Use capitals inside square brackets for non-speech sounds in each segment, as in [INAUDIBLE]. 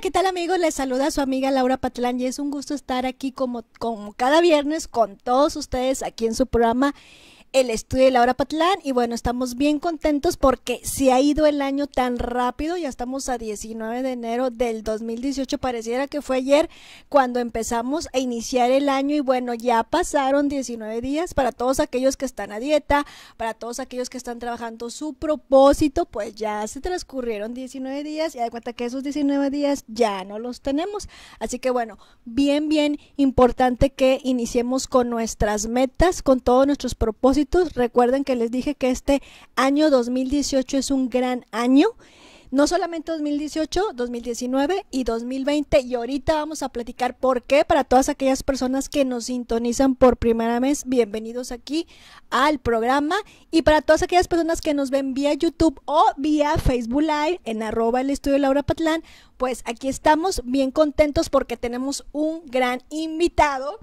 ¿qué tal amigos? Les saluda su amiga Laura Patlán y es un gusto estar aquí como, como cada viernes con todos ustedes aquí en su programa el estudio de Laura Patlán y bueno, estamos bien contentos porque se ha ido el año tan rápido, ya estamos a 19 de enero del 2018, pareciera que fue ayer cuando empezamos a iniciar el año y bueno, ya pasaron 19 días para todos aquellos que están a dieta, para todos aquellos que están trabajando su propósito, pues ya se transcurrieron 19 días y da cuenta que esos 19 días ya no los tenemos, así que bueno, bien, bien importante que iniciemos con nuestras metas, con todos nuestros propósitos Recuerden que les dije que este año 2018 es un gran año. No solamente 2018, 2019 y 2020. Y ahorita vamos a platicar por qué. Para todas aquellas personas que nos sintonizan por primera vez, bienvenidos aquí al programa. Y para todas aquellas personas que nos ven vía YouTube o vía Facebook Live en arroba el estudio Laura Patlán, pues aquí estamos bien contentos porque tenemos un gran invitado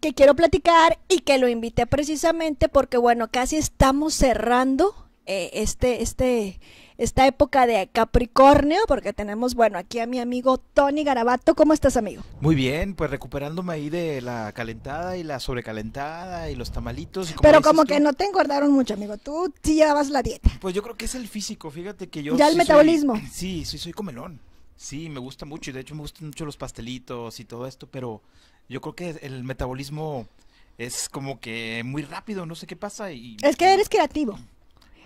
que quiero platicar y que lo invité precisamente porque, bueno, casi estamos cerrando eh, este, este, esta época de Capricornio, porque tenemos, bueno, aquí a mi amigo Tony Garabato. ¿Cómo estás, amigo? Muy bien, pues recuperándome ahí de la calentada y la sobrecalentada y los tamalitos. Pero como que no te engordaron mucho, amigo. Tú sí llevabas la dieta. Pues yo creo que es el físico, fíjate que yo... Ya el metabolismo. sí, sí, soy comelón. Sí, me gusta mucho y de hecho me gustan mucho los pastelitos y todo esto, pero yo creo que el metabolismo es como que muy rápido, no sé qué pasa. Y... Es que eres creativo.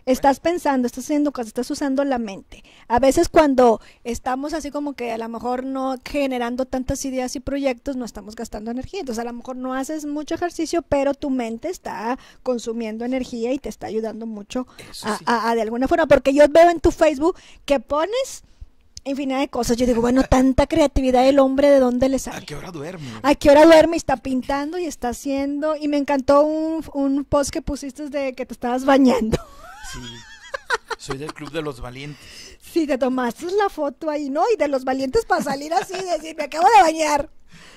Estás pensando, estás haciendo cosas, estás usando la mente. A veces cuando estamos así como que a lo mejor no generando tantas ideas y proyectos, no estamos gastando energía. Entonces a lo mejor no haces mucho ejercicio, pero tu mente está consumiendo energía y te está ayudando mucho a, de alguna forma. Porque yo veo en tu Facebook que pones infinidad de cosas. Yo digo, bueno, tanta creatividad el hombre, ¿de dónde le sale? ¿A qué hora duerme? ¿A qué hora duerme? Y está pintando y está haciendo. Y me encantó un, un post que pusiste de que te estabas bañando. Sí. Soy del Club de los Valientes. Sí, te tomaste la foto ahí, ¿no? Y de los valientes para salir así y decir, me acabo de bañar.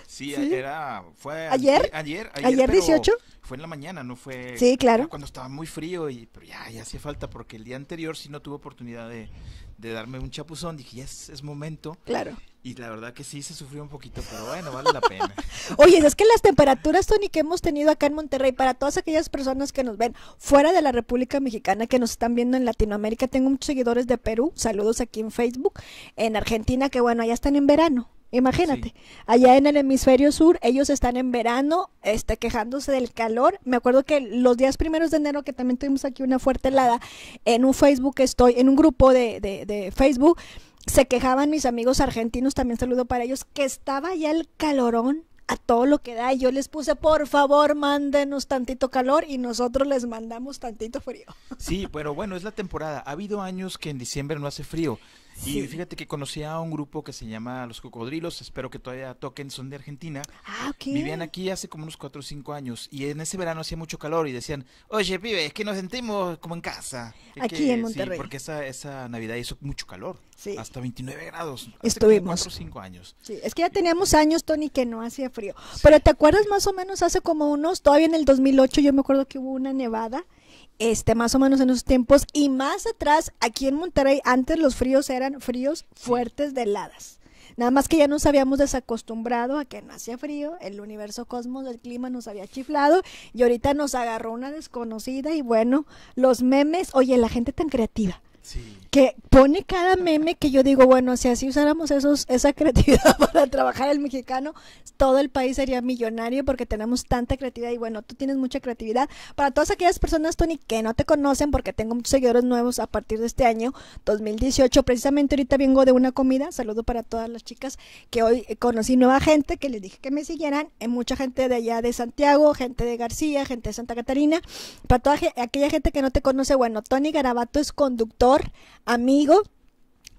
Sí, ayer era, fue ayer, ayer, ayer, ayer 18. Fue en la mañana, no fue. Sí, claro. Cuando estaba muy frío y, pero ya, ya hacía falta porque el día anterior sí no tuve oportunidad de, darme un chapuzón. Dije, ya es, es momento. Claro. Y la verdad que sí se sufrió un poquito, pero bueno, vale la pena. [LAUGHS] Oye, es que las temperaturas, Tony, que hemos tenido acá en Monterrey, para todas aquellas personas que nos ven fuera de la República Mexicana, que nos están viendo en Latinoamérica, tengo muchos seguidores de Perú, saludos aquí en Facebook, en Argentina, que bueno, allá están en verano. Imagínate, allá en el hemisferio sur, ellos están en verano, este, quejándose del calor. Me acuerdo que los días primeros de enero, que también tuvimos aquí una fuerte helada, en un Facebook estoy, en un grupo de, de, de Facebook, se quejaban mis amigos argentinos, también saludo para ellos, que estaba ya el calorón a todo lo que da. Y yo les puse, por favor, mándenos tantito calor y nosotros les mandamos tantito frío. Sí, pero bueno, es la temporada. Ha habido años que en diciembre no hace frío. Y fíjate que conocí a un grupo que se llama Los Cocodrilos, espero que todavía toquen, son de Argentina. Ah, Vivían aquí hace como unos 4 o 5 años y en ese verano hacía mucho calor y decían, oye, pibe, es que nos sentimos como en casa. aquí en Monterrey. Sí, porque esa, esa Navidad hizo mucho calor, hasta 29 grados. Hace Estuvimos. 4 o 5 años. Sí, es que ya teníamos años, Tony, que no hacía frío. Pero ¿te acuerdas más o menos hace como unos, todavía en el 2008 yo me acuerdo que hubo una nevada? este, más o menos en esos tiempos y más atrás, aquí en Monterrey, antes los fríos eran fríos fuertes de heladas. Nada más que ya nos habíamos desacostumbrado a que no hacía frío, el universo cosmos, el clima nos había chiflado y ahorita nos agarró una desconocida y bueno, los memes, oye, la gente tan creativa. Que pone cada meme que yo digo, bueno, si así usáramos esos, esa creatividad [LAUGHS] para trabajar el mexicano, todo el país sería millonario porque tenemos tanta creatividad. Y bueno, tú tienes mucha creatividad. Para todas aquellas personas, Tony, que no te conocen, porque tengo muchos seguidores nuevos a partir de este año, 2018. Precisamente ahorita vengo de una comida. Saludo para todas las chicas que hoy conocí nueva gente que les dije que me siguieran. Hay eh, mucha gente de allá de Santiago, gente de García, gente de Santa Catarina. Para toda aquella gente que no te conoce, bueno, Tony Garabato es conductor amigo,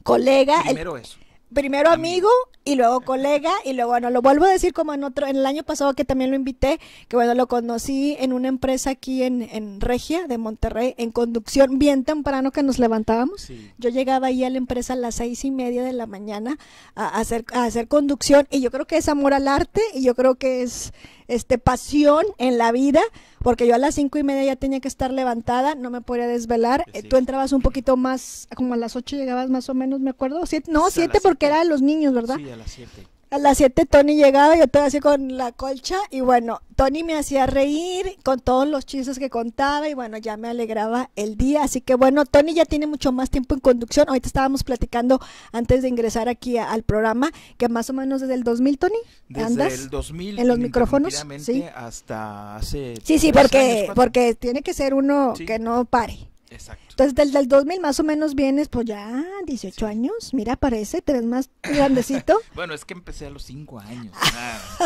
colega. Primero eso. Primero amigo y luego colega, y luego, bueno, lo vuelvo a decir como en otro, en el año pasado que también lo invité, que bueno, lo conocí en una empresa aquí en, Regia, de Monterrey, en conducción, bien temprano que nos levantábamos. Yo llegaba ahí a la empresa a las seis y media de la mañana a, hacer, a hacer conducción, y yo creo que es amor al arte, y yo creo que es este pasión en la vida, porque yo a las cinco y media ya tenía que estar levantada, no me podía desvelar. Tú entrabas un poquito más, como a las ocho llegabas más o menos, me acuerdo, siete, no, siete porque era de los niños, ¿verdad? Sí, a las 7. A las 7 Tony llegaba, yo estaba así con la colcha y bueno, Tony me hacía reír con todos los chistes que contaba y bueno, ya me alegraba el día. Así que bueno, Tony ya tiene mucho más tiempo en conducción. Ahorita estábamos platicando antes de ingresar aquí al programa, que más o menos desde el 2000, Tony. Desde el 2000. En los micrófonos. Sí. Hasta hace... Sí, sí, porque, porque tiene que ser uno que no pare. Exacto. Entonces, del, el 2000 más o menos vienes, pues ya, 18 años. Mira, parece, te ves más grandecito. [LAUGHS] bueno, es que empecé a los 5 años.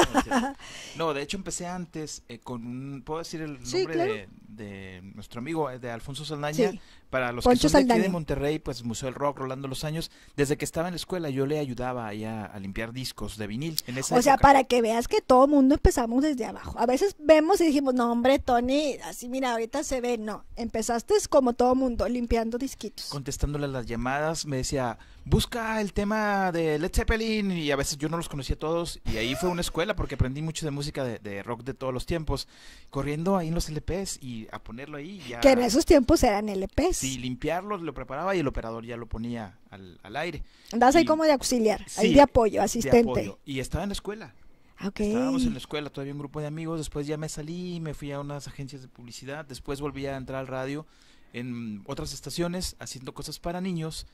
[LAUGHS] no, de hecho empecé antes eh, con puedo decir el nombre de, nuestro amigo, eh, de Alfonso Saldaña. Para los que son de aquí de Monterrey, pues Museo del Rock, Rolando los años. Desde que estaba en la escuela yo le ayudaba allá a limpiar discos de vinil. En esa o sea, para que veas que todo mundo empezamos desde abajo. A veces vemos y dijimos, no hombre, Tony, así mira, ahorita se ve. No, empezaste como todo mundo, limpiando disquitos. Contestándole las llamadas, me decía, busca el tema de Led Zeppelin, y a veces yo no los conocía todos, y ahí fue una escuela porque aprendí mucho de música de, rock de todos los tiempos, corriendo ahí en los LPs y a ponerlo ahí. Ya... Que en esos tiempos eran LPs. Sí, limpiarlos, lo preparaba y el operador ya lo ponía al, al aire. Andabas ahí como de auxiliar, ahí de apoyo, asistente. De apoyo. Y estaba en la escuela. Ah, okay. Estábamos en la escuela, todavía un grupo de amigos, después ya me salí, me fui a unas agencias de publicidad, después volví a entrar al radio en otras estaciones haciendo cosas para niños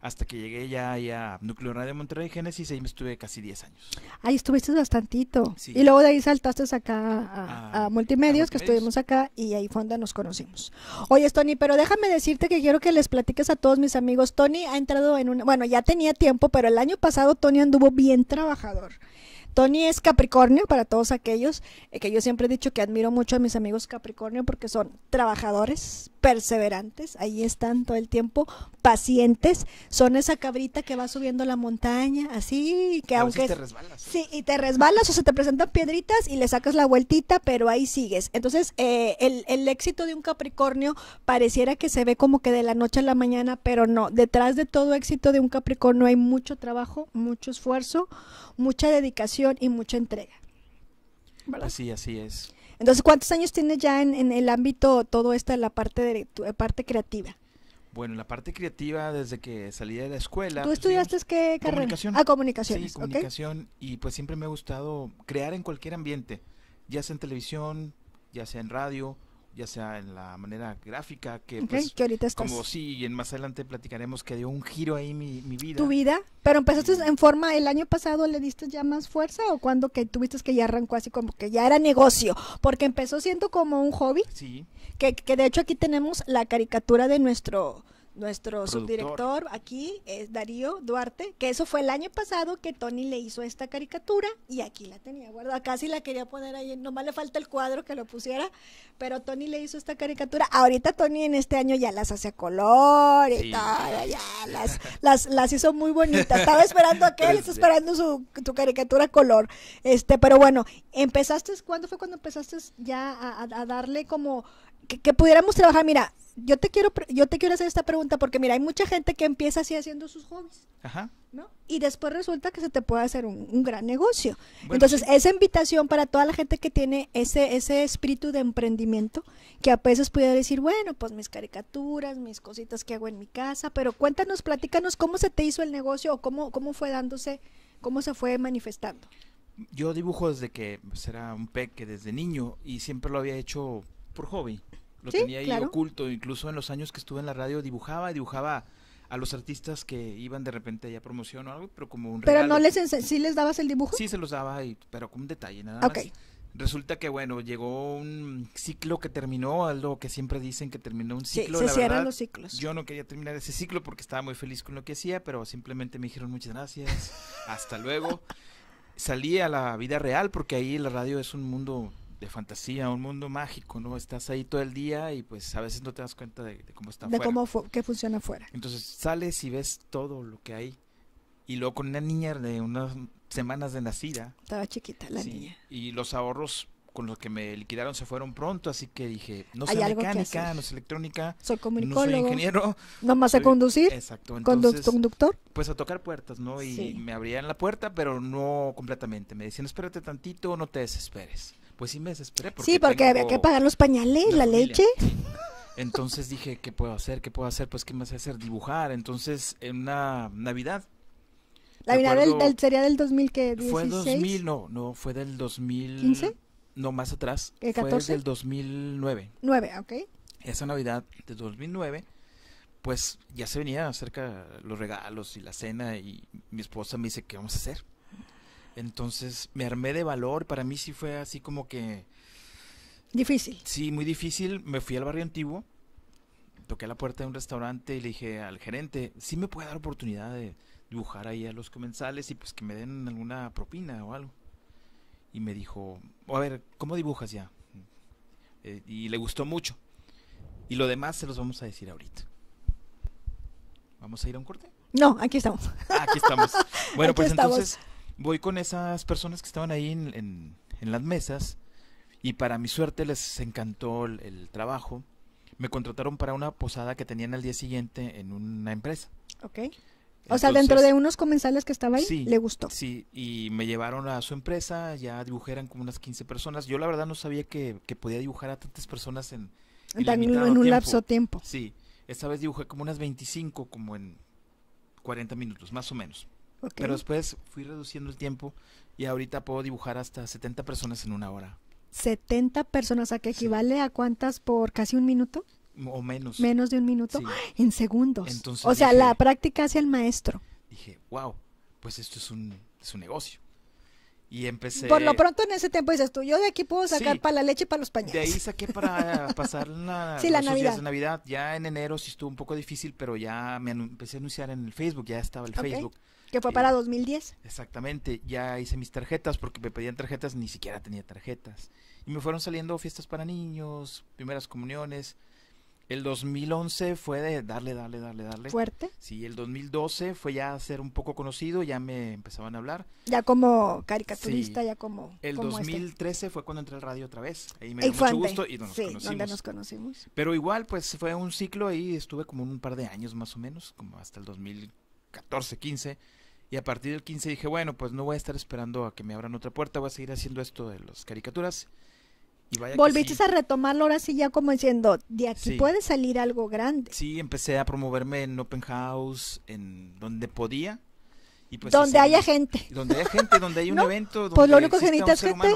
hasta que llegué ya, a Núcleo Radio Monterrey Génesis, ahí me estuve casi 10 años. Ahí estuviste bastantito. Y luego de ahí saltaste acá a, ah, multimedios, que estuvimos acá, y ahí fue donde nos conocimos. Oye, Tony, pero déjame decirte que quiero que les platiques a todos mis amigos. Tony ha entrado en un... Bueno, ya tenía tiempo, pero el año pasado Tony anduvo bien trabajador. Tony es Capricornio para todos aquellos eh, que yo siempre he dicho que admiro mucho a mis amigos Capricornio porque son trabajadores, perseverantes, ahí están todo el tiempo pacientes son esa cabrita que va subiendo la montaña, así, que aunque... te resbalas. Sí, y te resbalas o se te presentan piedritas y le sacas la vueltita, pero ahí sigues. Entonces, eh, el, éxito de un Capricornio pareciera que se ve como que de la noche a la mañana, pero no. Detrás de todo éxito de un Capricornio hay mucho trabajo, mucho esfuerzo, mucha dedicación y mucha entrega. Así, así es. Entonces, ¿cuántos años tienes ya en, el ámbito todo esto de la parte, eh, parte creativa? Bueno, la parte creativa desde que salí de la escuela. ¿Tú pues, estudiaste qué carrera? Comunicación. Ah, Sí, comunicación. Y pues siempre me ha gustado crear en cualquier ambiente, ya sea en televisión, ya sea en radio, ya sea en la manera gráfica que, pues, ahorita estás... como sí, más adelante platicaremos que dio un giro ahí mi, mi vida. Tu vida, pero empezaste en forma el año pasado, ¿le diste ya más fuerza o cuando que tuviste que ya arrancó así como que ya era negocio? Porque empezó siendo como un hobby. Sí. Que, que de hecho aquí tenemos la caricatura de nuestro nuestro subdirector aquí es Darío Duarte, que eso fue el año pasado que Tony le hizo esta caricatura y aquí la tenía guardada, casi la quería poner ahí, nomás le falta el cuadro que lo pusiera, pero Tony le hizo esta caricatura. Ahorita Tony en este año ya las hace a color y ya las, las, hizo muy bonitas. Estaba esperando a que él, está [LAUGHS] esperando su, caricatura a color. Este, pero bueno, empezaste, ¿cuándo fue cuando empezaste ya a darle como que, pudiéramos trabajar, mira, yo te quiero yo te quiero hacer esta pregunta porque mira, hay mucha gente que empieza así haciendo sus hobbies. Ajá. Y después resulta que se te puede hacer un, gran negocio. Entonces, esa invitación para toda la gente que tiene ese ese espíritu de emprendimiento, que a veces pudiera decir, bueno, pues mis caricaturas, mis cositas que hago en mi casa, pero cuéntanos, platícanos cómo se te hizo el negocio o cómo cómo fue dándose, cómo se fue manifestando. Yo dibujo desde que pues, era un peque, desde niño, y siempre lo había hecho por hobby. Lo tenía ahí oculto, incluso en los años que estuve en la radio dibujaba, dibujaba a los artistas que iban de repente ya promoción o algo, pero como un regalo. Pero no les sí les dabas el dibujo? Sí, se los daba y, pero con un detalle nada okay. más. Resulta que bueno, llegó un ciclo que terminó, algo que siempre dicen que terminó un ciclo. Sí, se cierran los ciclos. Yo no quería terminar ese ciclo porque estaba muy feliz con lo que hacía, pero simplemente me dijeron muchas gracias, hasta luego. [LAUGHS] Salí a la vida real porque ahí la radio es un mundo de fantasía, un mundo mágico, ¿no? Estás ahí todo el día y pues a veces no te das cuenta de, cómo está De cómo funciona afuera. Entonces sales y ves todo lo que hay. Y luego con una niña de unas semanas de nacida. Estaba chiquita la niña. Y los ahorros con los que me liquidaron se fueron pronto, así que dije, no sé mecánica, no sé electrónica, soy comunicólogo, no soy ingeniero. [LAUGHS] Nomás más a conducir, exacto, entonces, conductor. Pues a tocar puertas, ¿no? Y me abrían la puerta, pero no completamente. Me decían, espérate tantito, no te desesperes pues sí me desesperé. sí, porque había que pagar los pañales, la, leche. [LAUGHS] Entonces dije, ¿qué puedo hacer? ¿Qué puedo hacer? Pues, ¿qué me hace hacer? Dibujar. Entonces, en una Navidad. ¿La Navidad del, sería del 2000 que Fue 2000, no, no, fue del 2015. No, más atrás. ¿El Fue del 2009. 9, ok. Esa Navidad de 2009, pues ya se venía acerca los regalos y la cena y mi esposa me dice, ¿qué vamos a hacer? Entonces me armé de valor, para mí sí fue así como que... Difícil. Sí, muy difícil. Me fui al barrio antiguo, toqué la puerta de un restaurante y le dije al gerente, sí me puede dar oportunidad de dibujar ahí a los comensales y pues que me den alguna propina o algo. Y me dijo, a ver, ¿cómo dibujas ya? Eh, y le gustó mucho. Y lo demás se los vamos a decir ahorita. ¿Vamos a ir a un corte? No, aquí estamos. Ah, aquí estamos. [LAUGHS] Bueno, pues entonces voy con esas personas que estaban ahí en, las mesas y para mi suerte les encantó el, trabajo. Me contrataron para una posada que tenían al día siguiente en una empresa. Ok. o sea, dentro de unos comensales que estaba ahí, le gustó. Sí, y me llevaron a su empresa, ya dibujaron como unas 15 personas. Yo la verdad no sabía que, podía dibujar a tantas personas en, un lapso de tiempo. Sí, esta vez dibujé como unas 25, como en 40 minutos, más o menos. Pero después fui reduciendo el tiempo y ahorita puedo dibujar hasta 70 personas en una hora. 70 personas, ¿A qué equivale a cuántas por casi un minuto. O menos. Menos de un minuto. ¡Ah! En segundos. o sea, la práctica hacia el maestro. Dije, wow, pues esto es un negocio. Y empecé. Por lo pronto en ese tiempo dices tú, yo de aquí puedo sacar para la leche y para los pañales. De ahí saqué para [LAUGHS] pasar la, sí, la Navidad. de Navidad. Ya en enero sí estuvo un poco difícil, pero ya me empecé a anunciar en el Facebook, ya estaba el Facebook. Que fue para 2010. Eh, exactamente, ya hice mis tarjetas porque me pedían tarjetas, ni siquiera tenía tarjetas. Y me fueron saliendo fiestas para niños, primeras comuniones, el 2011 fue de darle, darle, darle, darle. ¿Fuerte? Sí, el 2012 fue ya ser un poco conocido, ya me empezaban a hablar. Ya como caricaturista, ya como. El 2013 este. fue cuando entré al radio otra vez. Ahí me dio mucho gusto y nos sí, Donde nos conocimos. Pero igual, pues fue un ciclo ahí, estuve como un par de años más o menos, como hasta el 2014, 15. Y a partir del 15 dije, bueno, pues no voy a estar esperando a que me abran otra puerta, voy a seguir haciendo esto de las caricaturas. Y Volviste a retomarlo ahora sí ya como diciendo, de aquí puede salir algo grande. Sí, empecé a promoverme en Open House, en donde podía. Y pues donde haya gente. Donde haya gente, donde hay [LAUGHS] un evento. pues lo único que necesitas gente.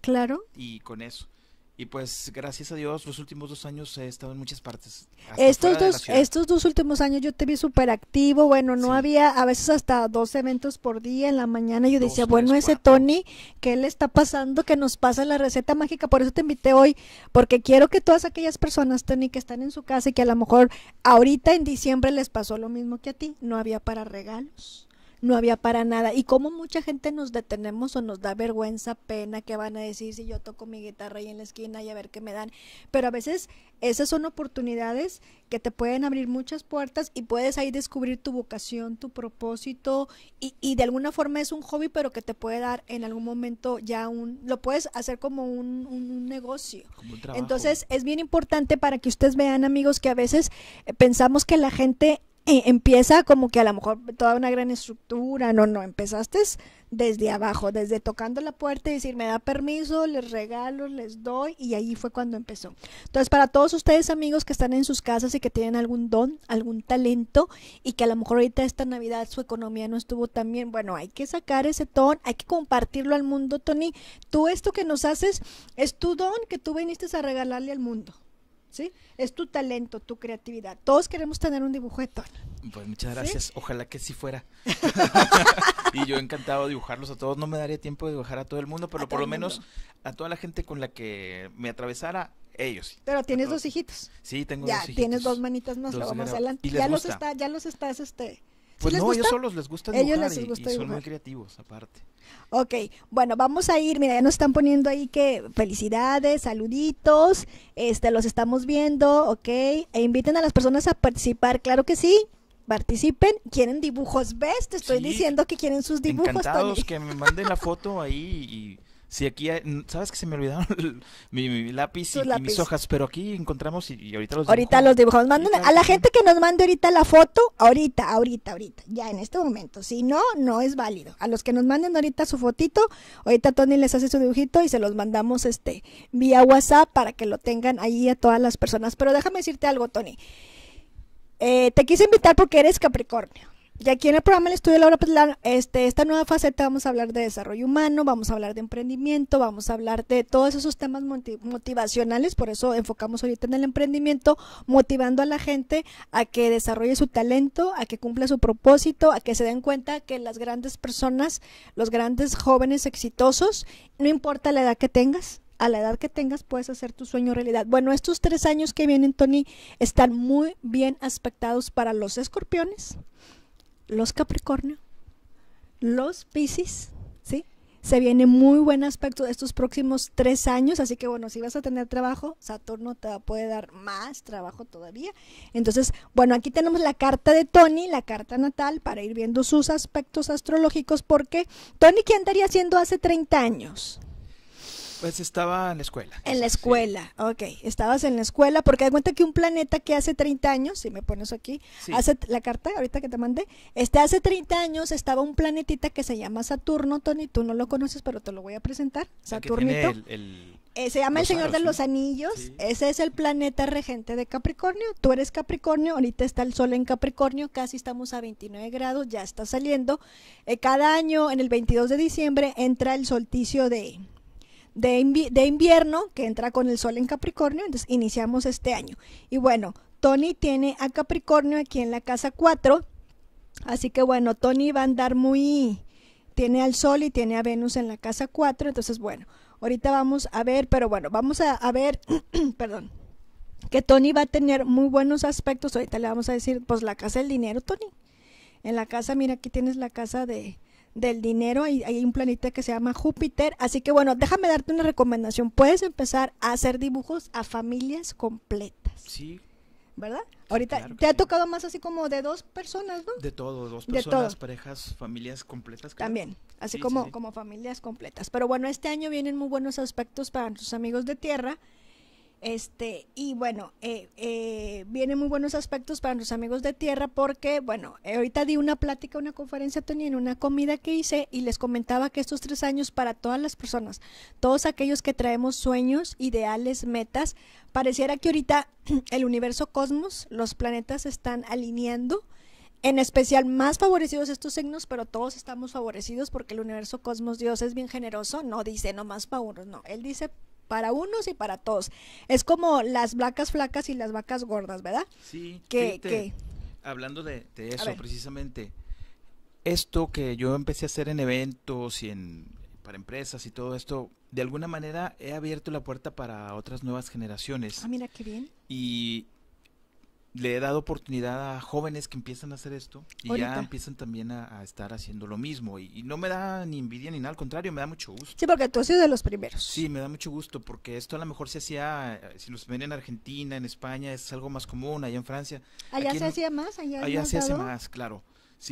Claro. Y con eso. Y pues gracias a Dios los últimos dos años he estado en muchas partes. Estos dos, estos dos últimos años yo te vi súper activo, bueno, no había a veces hasta dos eventos por día en la mañana. Yo decía, bueno, ese Tony, ¿qué le está pasando? Que nos pasa la receta mágica, por eso te invité hoy, porque quiero que todas aquellas personas, Tony, que están en su casa y que a lo mejor ahorita en diciembre les pasó lo mismo que a ti, no había para regalos no había para nada. Y como mucha gente nos detenemos o nos da vergüenza, pena, que van a decir si yo toco mi guitarra ahí en la esquina y a ver qué me dan. Pero a veces esas son oportunidades que te pueden abrir muchas puertas y puedes ahí descubrir tu vocación, tu propósito y, y de alguna forma es un hobby, pero que te puede dar en algún momento ya un, lo puedes hacer como un, un, negocio. Entonces es bien importante para que ustedes vean amigos que a veces eh, pensamos que la gente empieza como que a lo mejor toda una gran estructura, no, no, empezaste desde abajo, desde tocando la puerta y decir, me da permiso, les regalo, les doy, y ahí fue cuando empezó. Entonces, para todos ustedes amigos que están en sus casas y que tienen algún don, algún talento, y que a lo mejor ahorita esta Navidad su economía no estuvo tan bien, bueno, hay que sacar ese don, hay que compartirlo al mundo, Tony. Tú esto que nos haces es tu don que tú viniste a regalarle al mundo. Es tu talento, tu creatividad. Todos queremos tener un dibujo Pues muchas gracias. Ojalá que sí fuera. [LAUGHS] y yo encantado de dibujarlos a todos. No me daría tiempo de dibujar a todo el mundo, pero por lo menos a toda la gente con la que me atravesara, ellos. Pero tienes dos hijitos. Sí, tengo dos Ya, tienes dos manitas más, adelante. Ya los está, ya los estás este pues no, ellos solos les gusta dibujar y, son muy creativos, aparte. Ok, bueno, vamos a ir, mira, ya nos están poniendo ahí que felicidades, saluditos, este, los estamos viendo, ok, e inviten a las personas a participar, claro que sí, participen, quieren dibujos, ¿ves? Te estoy diciendo que quieren sus dibujos. Encantados que me manden la foto ahí y si aquí, sabes que se me olvidaron [LAUGHS] mi, lápiz, y, mis hojas, pero aquí encontramos y, ahorita los Ahorita los dibujamos. a la gente que nos mande ahorita la foto, ahorita, ahorita, ahorita, ya en este momento. Si no, no es válido. A los que nos manden ahorita su fotito, ahorita Tony les hace su dibujito y se los mandamos este vía WhatsApp para que lo tengan ahí a todas las personas. Pero déjame decirte algo, Tony. Eh, te quise invitar porque eres Capricornio. Y aquí en el programa El Estudio de Laura este, esta nueva faceta vamos a hablar de desarrollo humano, vamos a hablar de emprendimiento, vamos a hablar de todos esos temas motivacionales, por eso enfocamos ahorita en el emprendimiento, motivando a la gente a que desarrolle su talento, a que cumpla su propósito, a que se den cuenta que las grandes personas, los grandes jóvenes exitosos, no importa la edad que tengas, a la edad que tengas puedes hacer tu sueño realidad. Bueno, estos tres años que vienen, Tony, están muy bien aspectados para los escorpiones los Capricornio, los Pisces, ¿sí? Se viene muy buen aspecto de estos próximos tres años, así que bueno, si vas a tener trabajo, Saturno te puede dar más trabajo todavía. Entonces, bueno, aquí tenemos la carta de Tony, la carta natal, para ir viendo sus aspectos astrológicos, porque Tony, ¿qué andaría haciendo hace 30 años? Pues estaba en la escuela. En la escuela, ok. Estabas en la escuela porque da cuenta que un planeta que hace 30 años, si me pones aquí, hace la carta ahorita que te mandé, este hace 30 años estaba un planetita que se llama Saturno, Tony, tú no lo conoces, pero te lo voy a presentar. Saturnito. Eh, se llama el Señor de los Anillos, ese es el planeta regente de Capricornio, tú eres Capricornio, ahorita está el Sol en Capricornio, casi estamos a 29 grados, ya está saliendo. Eh, cada año, en el 22 de diciembre, entra el solticio de de, invierno que entra con el sol en Capricornio, entonces iniciamos este año. Y bueno, Tony tiene a Capricornio aquí en la casa 4, así que bueno, Tony va a andar muy, tiene al sol y tiene a Venus en la casa 4, entonces bueno, ahorita vamos a ver, pero bueno, vamos a, a ver, [CLEARS THROAT] perdón, que Tony va a tener muy buenos aspectos, ahorita le vamos a decir, pues la casa del dinero, Tony. En la casa, mira, aquí tienes la casa de, del dinero hay un planeta que se llama Júpiter. Así que bueno, déjame darte una recomendación. Puedes empezar a hacer dibujos a familias completas. Sí. ¿Verdad? Ahorita te ha tocado más así como de dos personas, ¿no? De todo, dos personas, de parejas, familias completas. También, así como, como familias completas. Pero bueno, este año vienen muy buenos aspectos para nuestros amigos de tierra. Este, y bueno, eh, eh, vienen muy buenos aspectos para los amigos de tierra porque, bueno, eh, ahorita di una plática, una conferencia, tenía en una comida que hice y les comentaba que estos tres años para todas las personas, todos aquellos que traemos sueños, ideales, metas, pareciera que ahorita [CLEARS THROAT] el universo cosmos, los planetas están alineando, en especial más favorecidos estos signos, pero todos estamos favorecidos porque el universo cosmos Dios es bien generoso, no dice nomás para unos, no, él dice para unos y para todos. Es como las vacas flacas y las vacas gordas, ¿verdad? Sí. Que, Hablando de, de eso precisamente, esto que yo empecé a hacer en eventos y en, para empresas y todo esto, de alguna manera he abierto la puerta para otras nuevas generaciones. Ah, mira qué bien. Y, le he dado oportunidad a jóvenes que empiezan a hacer esto y ya empiezan también a, estar haciendo lo mismo. Y, no me da ni envidia ni nada, al contrario, me da mucho gusto. Sí, porque tú has sido de los primeros. Sí, me da mucho gusto porque esto a lo mejor se hacía, eh, si los ven en Argentina, en España, es algo más común, allá en Francia. Allá se hacía más, allá. Allá se hace más, claro.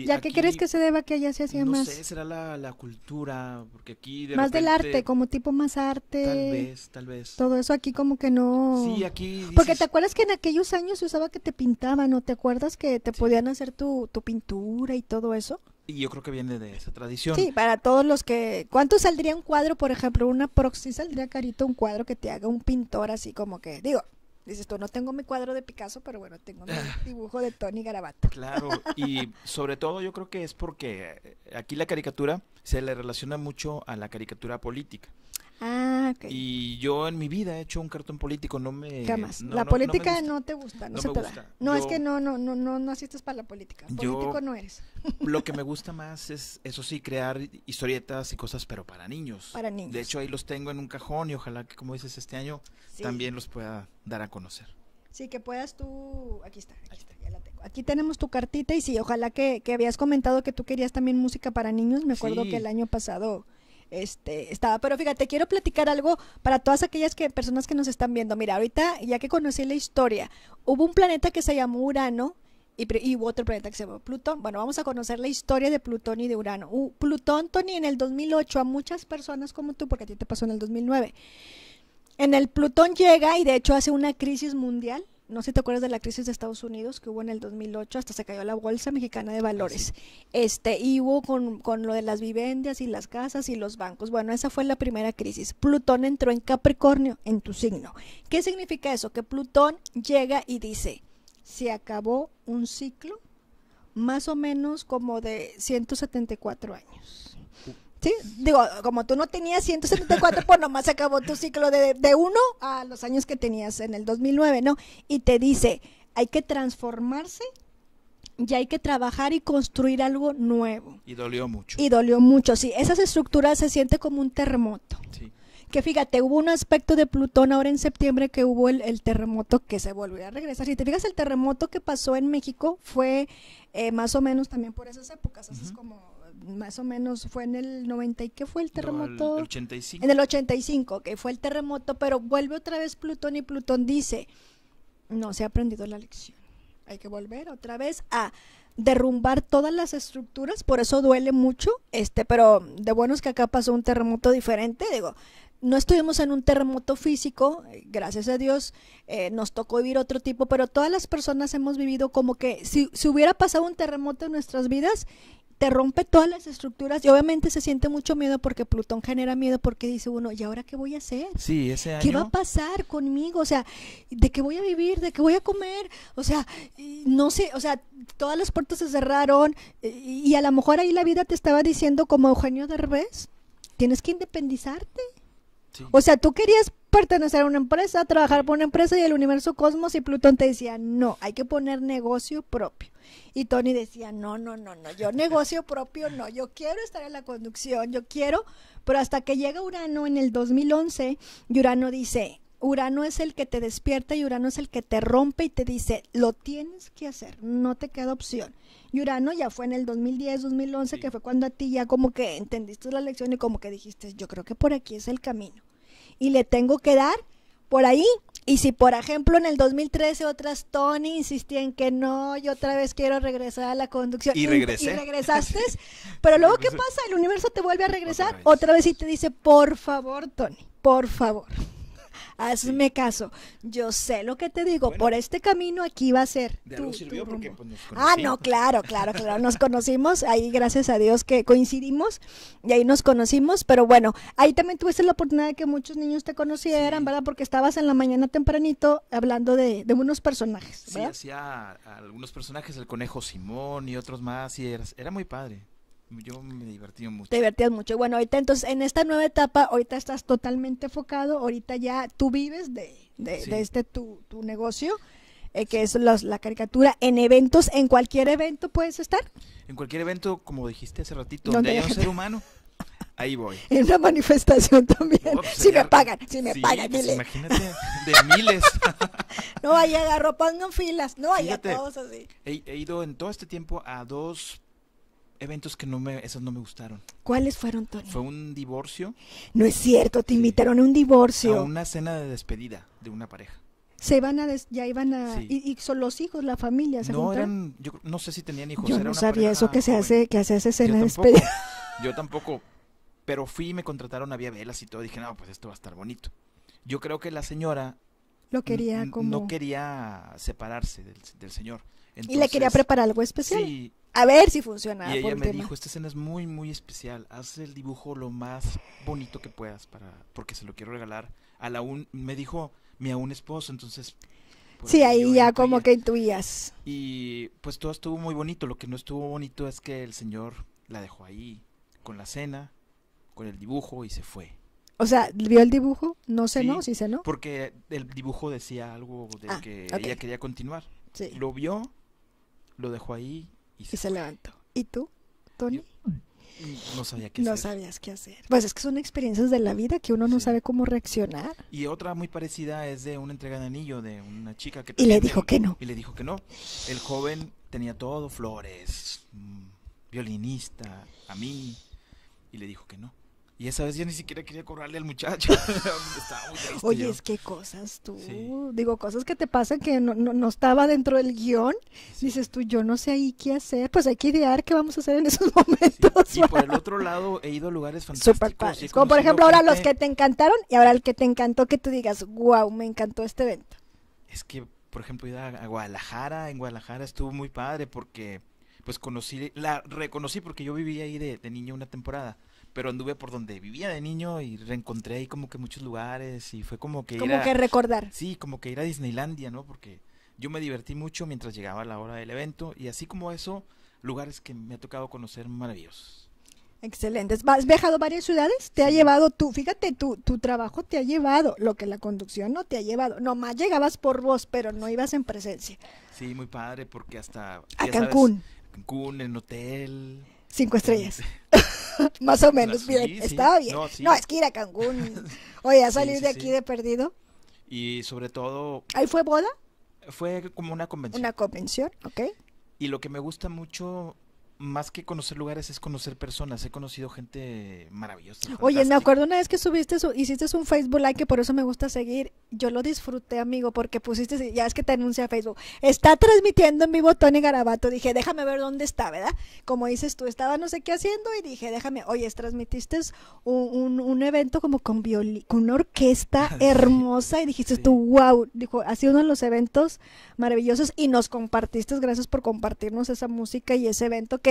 ¿Ya qué crees que se deba que allá se hacía más? No sé, será la, cultura, porque aquí Más del arte, como tipo más arte. Tal vez, tal vez. Todo eso aquí como que no... Sí, aquí... Porque te acuerdas que en aquellos años se usaba que te pintaban, ¿no? ¿Te acuerdas que te podían hacer tu, tu pintura y todo eso? Y yo creo que viene de esa tradición. Sí, para todos los que... ¿Cuánto saldría un cuadro, por ejemplo? Una proxy saldría carito un cuadro que te haga un pintor así como que... Digo, Dices tú, no tengo mi cuadro de Picasso, pero bueno, tengo mi [LAUGHS] dibujo de Tony Garabato. Claro, y sobre todo yo creo que es porque eh, aquí la caricatura se le relaciona mucho a la caricatura política. Ah, ok. Y yo en mi vida he hecho un cartón político, no me... Jamás. la política no, te gusta, no, se te da. No, es que no, no, no, no, no asistes para la política. Político no eres. [LAUGHS] lo que me gusta más es, eso sí, crear historietas y cosas, pero para niños. Para niños. De hecho, ahí los tengo en un cajón y ojalá que, como dices, este año también los pueda dar a conocer. Sí, que puedas tú. Aquí está, aquí está, ya la tengo. Aquí tenemos tu cartita y sí, ojalá que, que habías comentado que tú querías también música para niños. Me acuerdo que el año pasado este, estaba. Pero fíjate, quiero platicar algo para todas aquellas que, personas que nos están viendo. Mira, ahorita, ya que conocí la historia, hubo un planeta que se llamó Urano y, hubo otro planeta que se llamó Plutón. Bueno, vamos a conocer la historia de Plutón y de Urano. Plutón, Tony, en el 2008, a muchas personas como tú, porque a ti te pasó en el 2009. En el Plutón llega y de hecho hace una crisis mundial no sé si te acuerdas de la crisis de Estados Unidos que hubo en el 2008, hasta se cayó la Bolsa Mexicana de Valores. Ah, este, y hubo con, con, lo de las viviendas y las casas y los bancos. Bueno, esa fue la primera crisis. Plutón entró en Capricornio, en tu signo. ¿Qué significa eso? Que Plutón llega y dice, se acabó un ciclo más o menos como de 174 años. Uh. Sí, digo, como tú no tenías 174, pues nomás se acabó tu ciclo de, de uno a los años que tenías en el 2009, ¿no? Y te dice, hay que transformarse ya hay que trabajar y construir algo nuevo. Y dolió mucho. Y dolió mucho, sí. Esas estructuras se siente como un terremoto. Sí. Que fíjate, hubo un aspecto de Plutón ahora en septiembre que hubo el, terremoto que se volvió a regresar. Si te fijas, el terremoto que pasó en México fue eh, más o menos también por esas épocas, como más o menos fue en el 90 y qué fue el terremoto. En el 85. En el 85, que fue el terremoto, pero vuelve otra vez Plutón y Plutón dice, no se ha aprendido la lección. Hay que volver otra vez a derrumbar todas las estructuras, por eso duele mucho, este, pero de bueno es que acá pasó un terremoto diferente, digo, no estuvimos en un terremoto físico, gracias a Dios, eh, nos tocó vivir otro tipo, pero todas las personas hemos vivido como que si, hubiera pasado un terremoto en nuestras vidas, te rompe todas las estructuras y obviamente se siente mucho miedo porque Plutón genera miedo porque dice uno, ¿y ahora qué voy a hacer? Sí, ese ¿Qué va a pasar conmigo? O sea, ¿de qué voy a vivir? ¿De qué voy a comer? O sea, no sé, o sea, todas las puertas se cerraron y a lo mejor ahí la vida te estaba diciendo como Eugenio Derbez, tienes que independizarte. O sea, tú querías pertenecer a una empresa, trabajar por una empresa y el universo cosmos y Plutón te decía, no, hay que poner negocio propio. Y Tony decía, no, no, no, no, yo negocio propio, no, yo quiero estar en la conducción, yo quiero, pero hasta que llega Urano en el 2011 y Urano dice, Urano es el que te despierta y Urano es el que te rompe y te dice, lo tienes que hacer, no te queda opción. Y Urano ya fue en el 2010, 2011, que fue cuando a ti ya como que entendiste la lección y como que dijiste, yo creo que por aquí es el camino. Y le tengo que dar por ahí y si, por ejemplo, en el 2013 otras Tony insistía en que no, yo otra vez quiero regresar a la conducción. Y, Y regresaste. pero luego, ¿qué [LAUGHS] pasa? El universo te vuelve a regresar otra vez y te dice, por favor, Tony, por favor hazme caso. Yo sé lo que te digo, por este camino aquí va a ser. Pues, ah, no, claro, claro, claro, nos [LAUGHS] conocimos, ahí gracias a Dios que coincidimos y ahí nos conocimos, pero bueno, ahí también tuviste la oportunidad de que muchos niños te conocieran, ¿verdad? Porque estabas en la mañana tempranito hablando de, de unos personajes. ¿verdad? Sí, hacía algunos personajes, el conejo Simón y otros más, y era, era muy padre yo me divertí mucho. Te divertías mucho. Bueno, ahorita entonces, en esta nueva etapa, ahorita estás totalmente enfocado, ahorita ya tú vives de, de, este tu, tu negocio, eh, que es la caricatura, en eventos, en cualquier evento puedes estar. En cualquier evento, como dijiste hace ratito, donde haya un ser humano. Ahí voy. [LAUGHS] En una manifestación también. [LAUGHS] si me pagan, si me pagan, pues, Imagínate, de miles. [LAUGHS] no, ahí agarro, pongan filas. No, ahí todos así. he, ido en todo este tiempo a dos eventos que no me, esos no me gustaron. ¿Cuáles fueron, Tony? Fue un divorcio. No es cierto, te invitaron a un divorcio. A una cena de despedida de una pareja. Se van a, ya iban a, y, son los hijos, la familia, ¿se No eran, yo no sé si tenían hijos. Yo no sabía eso que se hace, que hace cena de despedida. [LAUGHS] Yo tampoco, pero fui y me contrataron, había velas y todo, dije, no, pues esto va a estar bonito. Yo creo que la señora... Lo quería como... No quería separarse del, del señor y le quería preparar algo especial. a ver si funciona. Y ella me dijo, esta escena es muy, muy especial. Haz el dibujo lo más bonito que puedas para, porque se lo quiero regalar a la me dijo mi un esposo, entonces. Pues, sí, ahí ya como que intuías. Y pues todo estuvo muy bonito. Lo que no estuvo bonito es que el señor la dejó ahí con la cena, con el dibujo y se fue. O sea, vio el dibujo, no cenó, sí, se cenó. Porque el dibujo decía algo de ah, que ella quería continuar. Sí. Lo vio lo dejó ahí y se, levantó. ¿Y tú, Tony? no sabía qué hacer. No sabías qué hacer. Pues es que son experiencias de la vida que uno no sabe cómo reaccionar. Y otra muy parecida es de una entrega de anillo de una chica que... Y le dijo que no. Y le dijo que no. El joven tenía todo, flores, mm, violinista, a mí, y le dijo que no. Y esa vez ya ni siquiera quería cobrarle al muchacho. [LAUGHS] Oye, es que cosas tú. Digo, cosas que te pasan que no, no, estaba dentro del guión. Dices tú, yo no sé ahí qué hacer. Pues hay que idear qué vamos a hacer en esos [LAUGHS] momentos. Y por el otro lado, he ido a lugares fantásticos. Como por ejemplo, ahora los que te encantaron y ahora el que te encantó que tú digas, wow, me encantó este evento. Es que, por ejemplo, ido a Guadalajara. En Guadalajara estuvo muy padre porque, pues conocí, la reconocí porque yo viví ahí de, de niño una temporada pero anduve por donde vivía de niño y reencontré ahí como que muchos lugares y fue como que... Como que recordar. Sí, como que ir a Disneylandia, ¿no? Porque yo me divertí mucho mientras llegaba la hora del evento y así como eso, lugares que me ha tocado conocer maravillosos. Excelente. ¿Has viajado varias ciudades? ¿Te ha llevado tú? Fíjate, tu, tu trabajo te ha llevado, lo que la conducción no te ha llevado. Nomás llegabas por vos, pero no ibas en presencia. Sí, muy padre, porque hasta... A Cancún. A Cancún, en hotel. Cinco estrellas. [LAUGHS] Más o menos, bien. Estaba bien. No, es que ir a Cancún. [LAUGHS] Oye, a salir de aquí de perdido. Y sobre todo. ¿Ahí fue boda? Fue como una convención. Una convención, ok. Y lo que me gusta mucho más que conocer lugares es conocer personas. He conocido gente maravillosa. Oye, me acuerdo una vez que subiste, hiciste un Facebook Live que por eso me gusta seguir. Yo lo disfruté, amigo, porque pusiste, ya es que te anuncia Facebook. Está transmitiendo en vivo Tony Garabato. Dije, déjame ver dónde está, ¿verdad? Como dices tú, estaba no sé qué haciendo y dije, déjame, oye, transmitiste un, evento como con, violín, con una orquesta [LAUGHS] hermosa y dijiste tú, wow, dijo, ha sido uno de los eventos maravillosos y nos compartiste, gracias por compartirnos esa música y ese evento que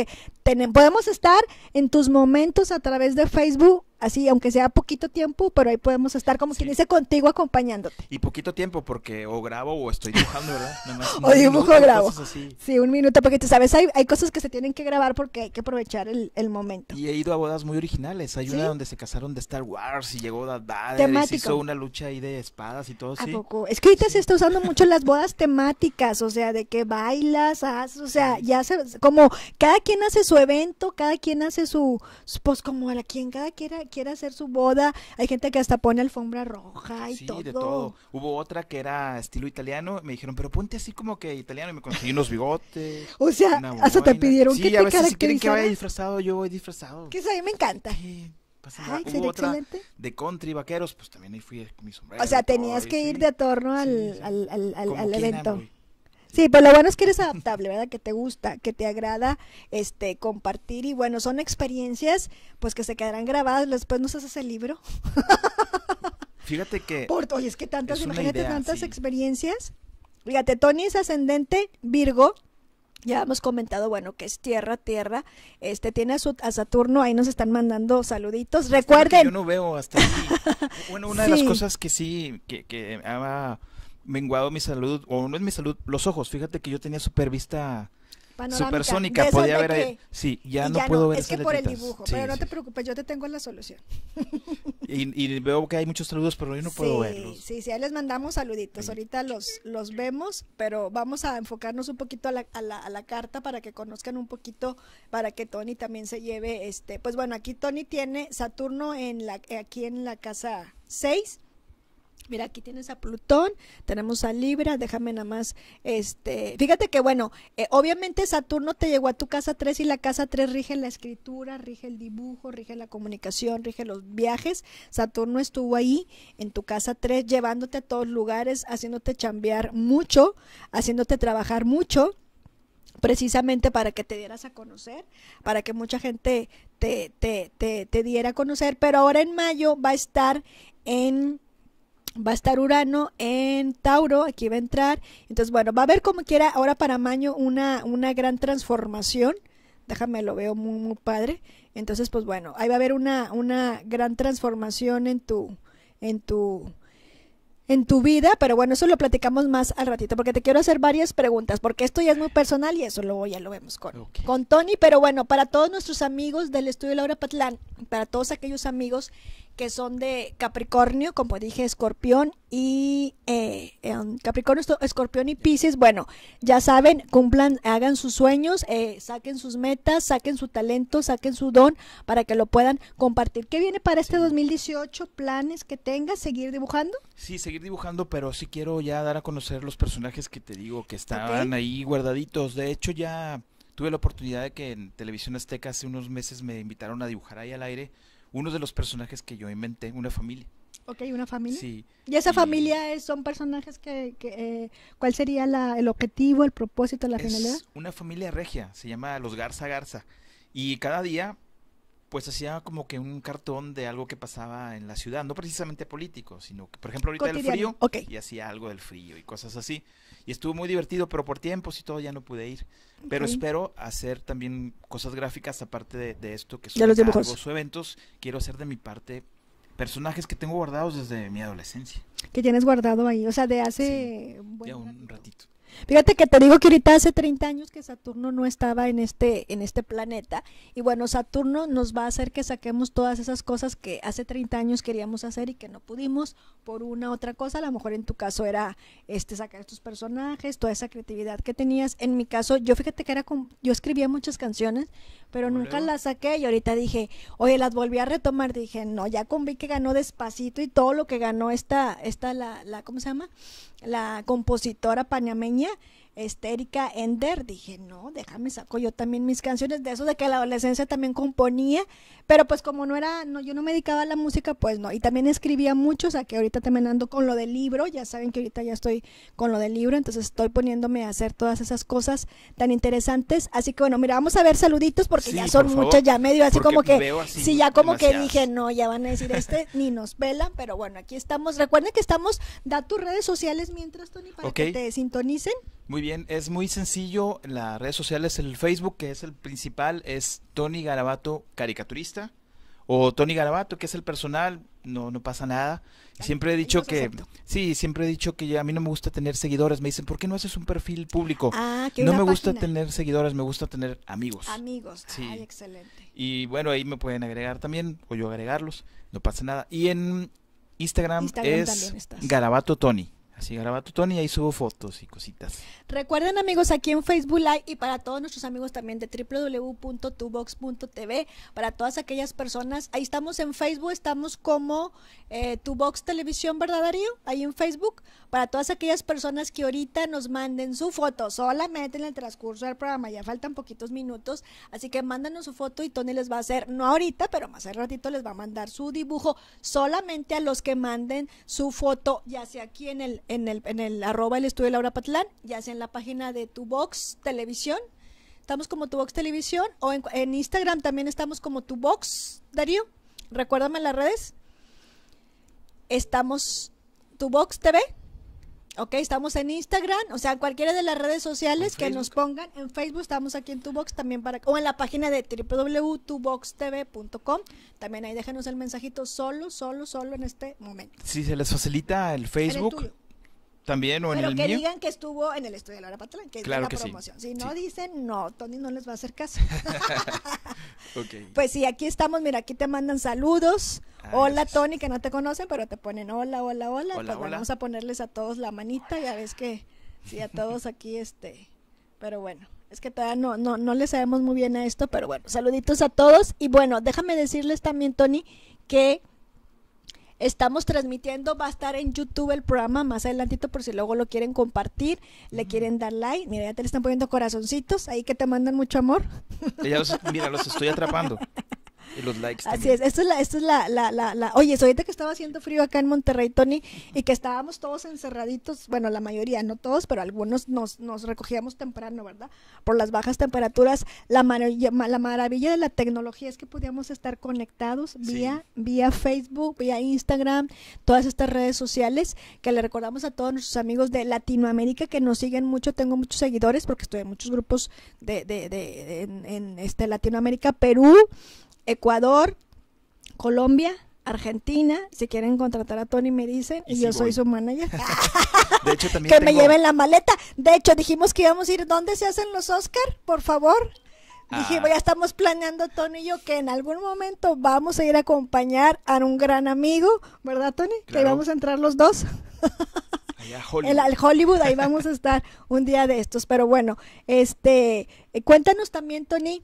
podemos estar en tus momentos a través de Facebook así, aunque sea poquito tiempo, pero ahí podemos estar como quien dice contigo acompañándote. Y poquito tiempo, porque o grabo o estoy dibujando, ¿verdad? [LAUGHS] o dibujo o grabo. Sí, un minuto, porque tú sabes, hay, hay cosas que se tienen que grabar porque hay que aprovechar el, momento. Y he ido a bodas muy originales. Hay una donde se casaron de Star Wars y llegó Darth y hizo una lucha ahí de espadas y todo poco? Es que ahorita se está usando mucho las bodas temáticas, o sea, de que bailas, haz, o sea, ya se, como cada quien hace su evento, cada quien hace su, pues como a la quien cada quiera quiere hacer su boda, hay gente que hasta pone alfombra roja y sí, todo. de todo. Hubo otra que era estilo italiano, me dijeron, pero ponte así como que italiano, y me conseguí unos bigotes. [LAUGHS] o sea, hasta te pidieron que te veces quieren que vaya disfrazado, yo voy disfrazado. Que eso me encanta. Sí. de country vaqueros, pues también ahí fui con mi sombrero. O sea, tenías que ir de torno al, al, evento. Sí, pero lo bueno es que eres adaptable, ¿verdad? Que te gusta, que te agrada este compartir y bueno, son experiencias pues que se quedarán grabadas, después nos haces el libro. [LAUGHS] Fíjate que oye, es que tantas, imagínate tantas experiencias. Fíjate, Tony es ascendente Virgo. Ya hemos comentado, bueno, que es tierra, tierra. Este tiene a, Saturno, ahí nos están mandando saluditos. Recuerden. Yo no veo hasta aquí. [LAUGHS] bueno, una de las cosas que sí, que, que menguado mi salud, o no es mi salud, los ojos. Fíjate que yo tenía super vista supersónica, podía ver. Eh, sí, ya no puedo ver Es que por el dibujo, pero no te preocupes, yo te tengo la solución. [LAUGHS] y, veo que hay muchos saludos, pero yo no puedo verlos. Sí, sí, ahí les mandamos saluditos. Ahorita los, los vemos, pero vamos a enfocarnos un poquito a la, a, la, a la carta para que conozcan un poquito, para que Tony también se lleve este. Pues bueno, aquí Tony tiene Saturno en la, aquí en la casa 6 Mira, aquí tienes a Plutón, tenemos a Libra, déjame nada más, este, fíjate que bueno, eh, obviamente Saturno te llegó a tu casa 3 y la casa 3 rige la escritura, rige el dibujo, rige la comunicación, rige los viajes. Saturno estuvo ahí en tu casa 3 llevándote a todos lugares, haciéndote chambear mucho, haciéndote trabajar mucho precisamente para que te dieras a conocer, para que mucha gente te diera a conocer, pero ahora en mayo va a estar en va a estar Urano en Tauro, aquí va a entrar. Entonces, bueno, va a haber como quiera ahora para Maño una, una gran transformación. Déjame, lo veo muy, muy padre. Entonces, pues bueno, ahí va a haber una, una gran transformación en tu, en tu, en tu vida, pero bueno, eso lo platicamos más al ratito, porque te quiero hacer varias preguntas, porque esto ya es muy personal y eso luego ya lo vemos con, con Tony, pero bueno, para todos nuestros amigos del Estudio Laura Patlán, para todos aquellos amigos que son de Capricornio, como dije, Escorpión y eh, em, Capricornio, Escorpión y Pisces. Bueno, ya saben, cumplan, hagan sus sueños, eh, saquen sus metas, saquen su talento, saquen su don para que lo puedan compartir. ¿Qué viene para este 2018? ¿Planes que tengas? ¿Seguir dibujando? Sí, seguir dibujando, pero sí quiero ya dar a conocer los personajes que te digo que estaban ahí guardaditos. De hecho, ya tuve la oportunidad de que en Televisión Azteca hace unos meses me invitaron a dibujar ahí al aire uno de los personajes que yo inventé, una familia. Ok, una familia. Sí. ¿Y esa familia son personajes que... Eh, ¿Cuál sería la, el objetivo, el propósito, la es finalidad? Una familia regia, se llama Los Garza Garza. Y cada día pues hacía como que un cartón de algo que pasaba en la ciudad, no precisamente político, sino que, por ejemplo, ahorita el frío, y hacía algo del frío y cosas así. Y estuvo muy divertido, pero por tiempos y todo ya no pude ir. Pero espero hacer también cosas gráficas aparte de, esto, que son los eventos. Quiero hacer de mi parte personajes que tengo guardados desde mi adolescencia. Que tienes guardado ahí, o sea, de hace... un ratito. Fíjate que te digo que ahorita hace 30 años que Saturno no estaba en este, en este planeta. Y bueno, Saturno nos va a hacer que saquemos todas esas cosas que hace 30 años queríamos hacer y que no pudimos por una u otra cosa. A lo mejor en tu caso era este, sacar estos personajes, toda esa creatividad que tenías. En mi caso, yo fíjate que era con, yo escribía muchas canciones, pero nunca las saqué. Y ahorita dije, oye, las volví a retomar. Dije, no, ya con vi que ganó despacito y todo lo que ganó esta, esta la, la ¿cómo se llama? la compositora panameña Estérica Ender. Dije, no, déjame saco yo también mis canciones de eso, de que la adolescencia también componía, pero pues como no era, no, yo no me dedicaba a la música, pues no. Y también escribía mucho, o sea que ahorita también ando con lo del libro, ya saben que ahorita ya estoy con lo del libro, entonces estoy poniéndome a hacer todas esas cosas tan interesantes. Así que bueno, mira, vamos a ver saluditos porque ya son muchas muchos, ya medio así como que, sí, ya como que dije, no, ya van a decir este, [LAUGHS] ni nos vela, pero bueno, aquí estamos. Recuerden que estamos, da tus redes sociales mientras, Tony, para que te sintonicen. Muy bien, es muy sencillo. Las redes sociales, el Facebook, que es el principal, es Tony Garabato Caricaturista. O Tony Garabato, que es el personal, no, no pasa nada. Siempre he dicho que, sí, siempre he dicho que a mí no me gusta tener seguidores. Me dicen, ¿por qué no haces un perfil público? Ah, no me gusta tener seguidores, me gusta tener amigos. Amigos, sí. excelente. Y bueno, ahí me pueden agregar también, o yo agregarlos, no pasa nada. Y en Instagram, es Garabato Tony. Así, Garabato Tony, ahí subo fotos y cositas. Recuerden amigos aquí en Facebook Live y para todos nuestros amigos también de www.tubox.tv, para todas aquellas personas, ahí estamos en Facebook, estamos como eh, Tubox Televisión, ¿verdad Darío? Ahí en Facebook, para todas aquellas personas que ahorita nos manden su foto, solamente en el transcurso del programa, ya faltan poquitos minutos, así que mándanos su foto y Tony les va a hacer, no ahorita, pero más al ratito les va a mandar su dibujo, solamente a los que manden su foto, ya sea aquí en el, en el, en el arroba el estudio Laura Patlán, ya sea en la página de Tu Box Televisión. Estamos como Tu Box Televisión o en, Instagram también estamos como Tu Box, Darío. Recuérdame las redes. Estamos Tu Box TV. Ok, estamos en Instagram, o sea, cualquiera de las redes sociales que nos pongan. En Facebook estamos aquí en box también para... O en la página de www.tuboxtv.com. También ahí déjenos el mensajito solo, solo, solo en este momento. Si se les facilita el Facebook, también o en Pero que digan que estuvo en el estudio de Laura Patlán, que es la promoción. Si no dicen, no, Tony no les va a hacer caso. [LAUGHS] Pues sí, aquí estamos, mira, aquí te mandan saludos. Ah, hola Tony, que no te conocen, pero te ponen hola, hola, hola. pues vamos a ponerles a todos la manita, ya ves que sí, a todos aquí, este, pero bueno. Es que todavía no, no, no le sabemos muy bien a esto, pero bueno, saluditos a todos. Y bueno, déjame decirles también, Tony, que Estamos transmitiendo, va a estar en YouTube el programa más adelantito por si luego lo quieren compartir, le quieren dar like. Mira, ya te le están poniendo corazoncitos, ahí que te mandan mucho amor. mira, los estoy atrapando. [LAUGHS] Y los likes. Así es, esto es, la, esto es la, la, la, Oye, ahorita que estaba haciendo frío acá en Monterrey, Tony, y que estábamos todos encerraditos, bueno, la mayoría, no todos, pero algunos nos, nos recogíamos temprano, ¿verdad? Por las bajas temperaturas, la, maravilla, la maravilla de la tecnología es que podíamos estar conectados vía, vía Facebook, vía Instagram, todas estas redes sociales, que le recordamos a todos nuestros amigos de Latinoamérica que nos siguen mucho, tengo muchos seguidores porque estoy en muchos grupos de, de, de, en, en este Latinoamérica, Perú, Ecuador, Colombia, Argentina. Si quieren contratar a Tony, me dicen. Y, yo soy su manager. [LAUGHS] de [LAUGHS] hecho, que me lleven la maleta. De hecho, dijimos que íbamos a ir. ¿Dónde se hacen los Oscar? Por favor. Dijimos, ah. ya estamos planeando, Tony y yo, que en algún momento vamos a ir a acompañar a un gran amigo, ¿verdad, Tony? Que vamos a entrar los dos. [LAUGHS] Allá al Hollywood, ahí vamos a estar un día de estos. Pero bueno, este, eh, cuéntanos también, Tony,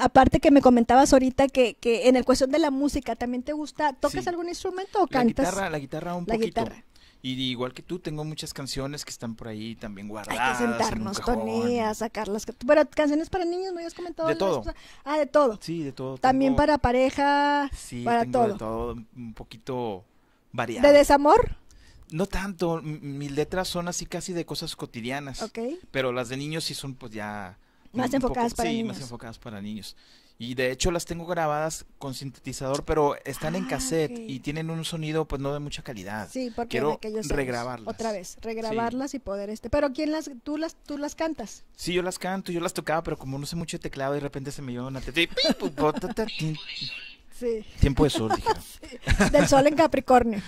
Aparte que me comentabas ahorita que, que en el cuestión de la música, ¿también te gusta? ¿Tocas algún instrumento o cantas? La guitarra, la guitarra un la Guitarra. Y igual que tú, tengo muchas canciones que están por ahí también guardadas. Hay que sentarnos, Tony, a sacarlas. Pero canciones para niños, me comentado. De todo. Ah, de todo. Sí, de todo. También para pareja, sí, para tengo todo. De todo, un poquito variado. ¿De desamor? No tanto. mis letras son así casi de cosas cotidianas. Ok. Pero las de niños sí son, pues ya más enfocadas para niños. Sí, más enfocadas para niños. Y de hecho las tengo grabadas con sintetizador, pero están en ah, cassette y tienen un sonido pues no de mucha calidad. Sí, porque quiero regrabarlas. Otra vez, regrabarlas y poder este. Pero quién las tú las tú las cantas? Sí, yo las canto, yo las tocaba, pero como no sé mucho de teclado, de repente se me lleva una sí. Tiempo de sol, dije. [LAUGHS] Del sol en Capricornio.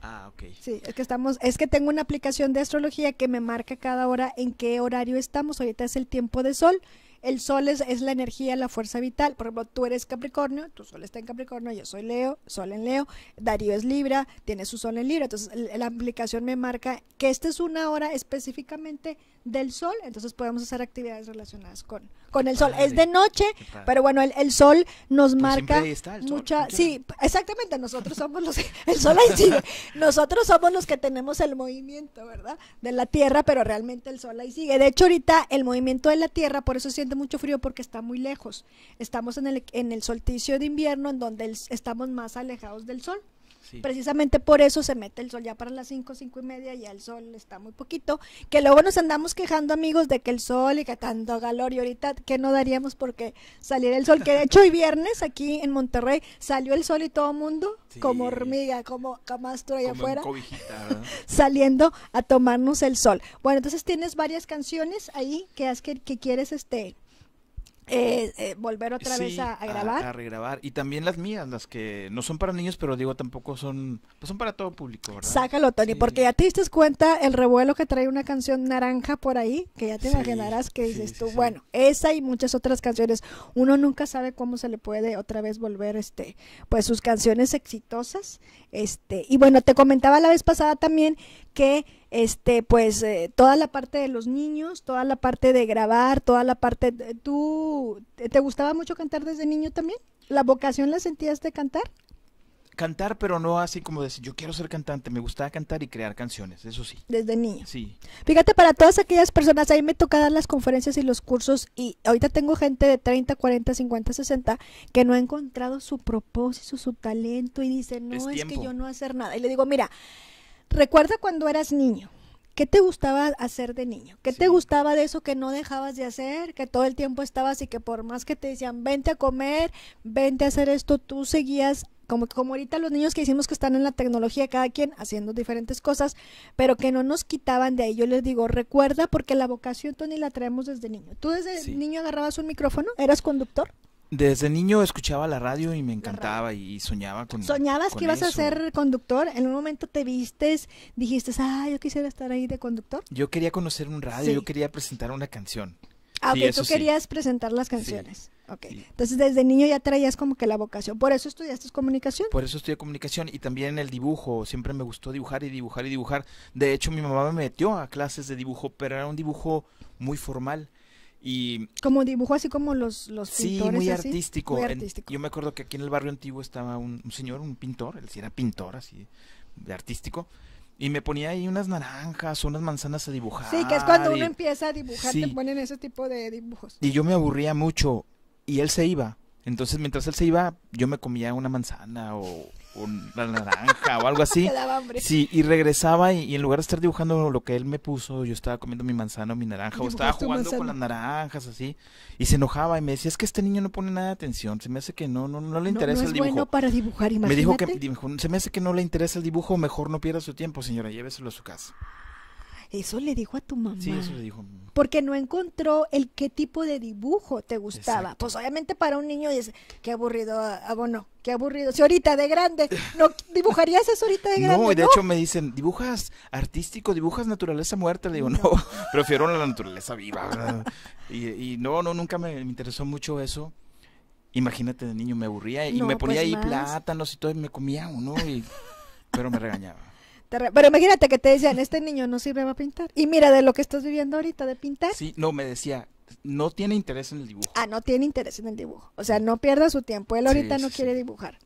Ah, ok. Sí, es que estamos, es que tengo una aplicación de astrología que me marca cada hora en qué horario estamos. Ahorita es el tiempo de sol el sol es, la energía, la fuerza vital. Por ejemplo, tú eres Capricornio, tu sol está en Capricornio, yo soy Leo, sol en Leo, Darío es Libra, tiene su sol en Libra. Entonces, la aplicación me marca que esta es una hora específicamente del sol, entonces podemos hacer actividades relacionadas con, con el sol. es de noche, pero bueno, el, sol nos marca está, el sol, mucha... Sí, exactamente, nosotros somos los... [LAUGHS] El sol ahí sigue. Nosotros somos los que tenemos el movimiento, ¿verdad? De la Tierra, pero realmente el sol ahí sigue. De hecho, ahorita el movimiento de la Tierra, por eso siento de mucho frío porque está muy lejos. Estamos en el, en el solsticio de invierno, en donde estamos más alejados del sol. Precisamente por eso se mete el sol ya para las 5, cinco y media, ya el sol está muy poquito, que luego nos andamos quejando amigos de que el sol y que tanto calor y ahorita que no daríamos porque saliera el sol, que de hecho hoy viernes aquí en Monterrey salió el sol y todo mundo como hormiga, como camastro allá afuera, [LAUGHS] saliendo a tomarnos el sol. Bueno, entonces tienes varias canciones ahí que, es que, que quieres este eh, eh, volver otra vez a, grabar. A, regrabar. Y también las mías, las que no son para niños, pero digo, tampoco son, pues son para todo público, ¿verdad? Sácalo, Tony, porque ya te diste cuenta el revuelo que trae una canción naranja por ahí, que ya te imaginarás que dices tú, bueno, esa y muchas otras canciones. Uno nunca sabe cómo se le puede otra vez volver, este, pues sus canciones exitosas. Este, y bueno, te comentaba la vez pasada también que este, pues eh, toda la parte de los niños, toda la parte de grabar, toda la parte... ¿Tú te gustaba mucho cantar desde niño también? ¿La vocación la sentías de cantar? Cantar, pero no así como decir, yo quiero ser cantante, me gustaba cantar y crear canciones, eso sí. Desde niño. Sí. Fíjate, para todas aquellas personas, ahí me toca dar las conferencias y los cursos y ahorita tengo gente de 30, 40, 50, 60 que no ha encontrado su propósito, su talento y dice, no, es, que yo no hacer nada. Y le digo, mira, Recuerda cuando eras niño. ¿Qué te gustaba hacer de niño? ¿Qué te gustaba de eso que no dejabas de hacer, que todo el tiempo estabas y que por más que te decían, vente a comer, vente a hacer esto, tú seguías como, como ahorita los niños que hicimos que están en la tecnología, cada quien haciendo diferentes cosas, pero que no nos quitaban de ahí. Yo les digo, recuerda porque la vocación, Tony, la traemos desde niño. ¿Tú desde niño agarrabas un micrófono? ¿Eras conductor? Desde niño escuchaba la radio y me encantaba y soñaba con ¿Soñabas que ibas a ser conductor? ¿En un momento te vistes, dijiste, ah, yo quisiera estar ahí de conductor? Yo quería conocer un radio, yo quería presentar una canción. Ah, sí, tú querías presentar las canciones. Ok, entonces desde niño ya traías como que la vocación. ¿Por eso estudiaste comunicación? Por eso estudié comunicación y también el dibujo. Siempre me gustó dibujar y dibujar y dibujar. De hecho, mi mamá me metió a clases de dibujo, pero era un dibujo muy formal y como dibujó así como los, los Sí, muy artístico. yo me acuerdo que aquí en el barrio antiguo estaba un, señor, un pintor, él sí era pintor, así, de artístico. Y me ponía ahí unas naranjas, unas manzanas a dibujar. Sí, que es cuando uno empieza a dibujar, te ponen ese tipo de dibujos. Y yo me aburría mucho y él se iba. Entonces, mientras él se iba, yo me comía una manzana o la naranja o algo así. [LAUGHS] sí, y regresaba y, en lugar de estar dibujando lo que él me puso, yo estaba comiendo mi manzana o mi naranja o estaba jugando con las naranjas así. Y se enojaba y me decía, es que este niño no pone nada de atención, se me hace que no, no, no le interesa el dibujo. para dibujar, Me dijo que, se me hace que no le interesa el dibujo, mejor no pierda su tiempo, señora, lléveselo a su casa. Eso le dijo a tu mamá. Sí, eso le dijo. Porque no encontró el qué tipo de dibujo te gustaba. Pues obviamente para un niño es, qué aburrido, abono, ah, ah, qué aburrido. Si ahorita de grande, ¿no [LAUGHS] dibujarías eso ahorita de grande? No, y de hecho me dicen, ¿dibujas artístico? ¿Dibujas naturaleza muerta? Le digo, no, [LAUGHS] prefiero la naturaleza viva. [LAUGHS] y, no, no, nunca me, interesó mucho eso. Imagínate de niño, me aburría y me ponía pues, ahí plátanos y todo, y me comía uno, y... pero me regañaba. Pero imagínate que te decían, este niño no sirve para pintar. Y mira de lo que estás viviendo ahorita, de pintar. Sí, no, me decía, no tiene interés en el dibujo. Ah, no tiene interés en el dibujo. O sea, no pierda su tiempo. Él ahorita no quiere dibujar.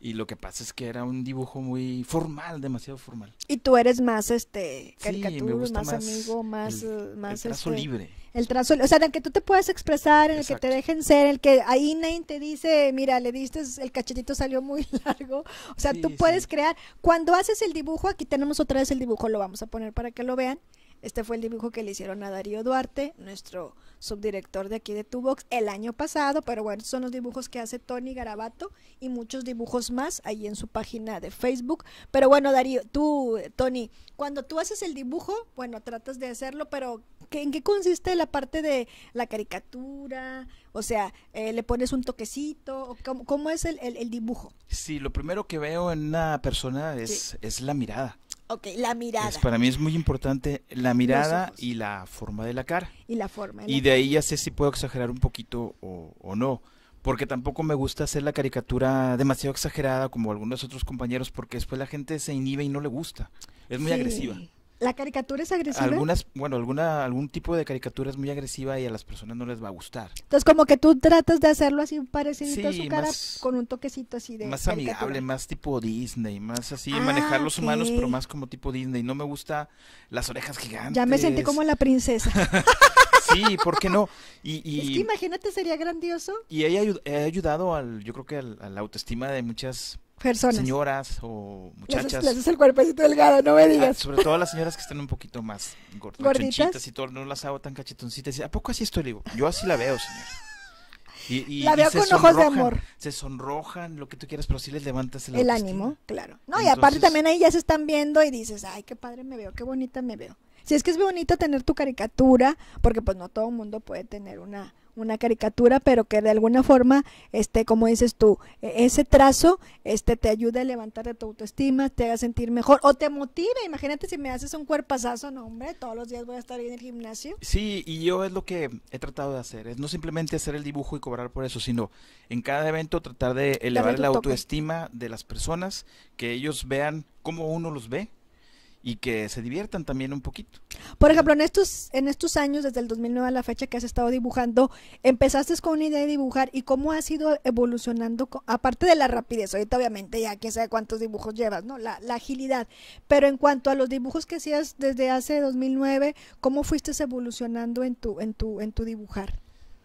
Y lo que pasa es que era un dibujo muy formal, demasiado formal. Y tú eres más este caricatura, más, amigo, más eh, más el trazo este, libre el trazo, o sea, en el que tú te puedes expresar, en el que te dejen ser, el que ahí nadie te dice, mira, le diste, el cachetito salió muy [LAUGHS] largo, o sea, tú puedes crear, cuando haces el dibujo, aquí tenemos otra vez el dibujo, lo vamos a poner para que lo vean, este fue el dibujo que le hicieron a Darío Duarte, nuestro subdirector de aquí de Tuvox el año pasado, pero bueno, son los dibujos que hace Tony Garabato y muchos dibujos más ahí en su página de Facebook. Pero bueno, Darío, tú, Tony, cuando tú haces el dibujo, bueno, tratas de hacerlo, pero ¿en qué consiste la parte de la caricatura? O sea, eh, ¿le pones un toquecito? ¿Cómo, es el, dibujo? Sí, lo primero que veo en una persona es, es la mirada. Ok, la mirada. para mí es muy importante la mirada y la forma de la cara. Y la forma. y de ahí ya sé si puedo exagerar un poquito o, no. Porque tampoco me gusta hacer la caricatura demasiado exagerada como algunos otros compañeros porque después la gente se inhibe y no le gusta. Es muy agresiva. ¿La caricatura es agresiva? Algunas, bueno, alguna, algún tipo de caricatura es muy agresiva y a las personas no les va a gustar. Entonces, como que tú tratas de hacerlo así parecido a su cara, con un toquecito así de. Más amigable, más tipo Disney, más así, ah, manejar los humanos, pero más como tipo Disney. No me gusta las orejas gigantes. Ya me sentí como la princesa. [LAUGHS] sí, ¿por qué no? Y, es que imagínate, sería grandioso. Y ella ha ayudado al, yo creo que a la autoestima de muchas Personas. Señoras o muchachas. Les haces el cuerpecito delgado, no me ah, digas. sobre todo las señoras que están un poquito más gorditas gorditas. y todo, no las hago tan cachetoncitas. ¿A poco así estoy? Le yo así la veo, señor. Y, la veo con ojos de amor. Se sonrojan, lo que tú quieras, pero si les levantas el, el ánimo. Claro. No, y aparte también ahí ya se están viendo y dices, ay, qué padre me veo, qué bonita me veo. Si es que es bonito tener tu caricatura, porque pues no todo el mundo puede tener una una caricatura, pero que de alguna forma, este, como dices tú, e, ese trazo este, te ayude a levantar de tu autoestima, te haga sentir mejor o te motive. Imagínate si me haces un cuerpazazo, no, hombre, todos los días voy a estar ahí en el gimnasio. Sí, y yo es lo que he tratado de hacer, es no simplemente hacer el dibujo y cobrar por eso, sino en cada evento tratar de elevar la autoestima de las personas, que ellos vean cómo uno los ve y que se diviertan también un poquito. Por ejemplo, en estos, en estos años, desde el 2009 a la fecha que has estado dibujando, empezaste con una idea de dibujar y cómo has ido evolucionando, aparte de la rapidez, ahorita obviamente ya quién sabe cuántos dibujos llevas, ¿no? La, agilidad, pero en cuanto a los dibujos que hacías desde hace 2009, ¿cómo fuiste evolucionando en tu, en tu, en tu dibujar?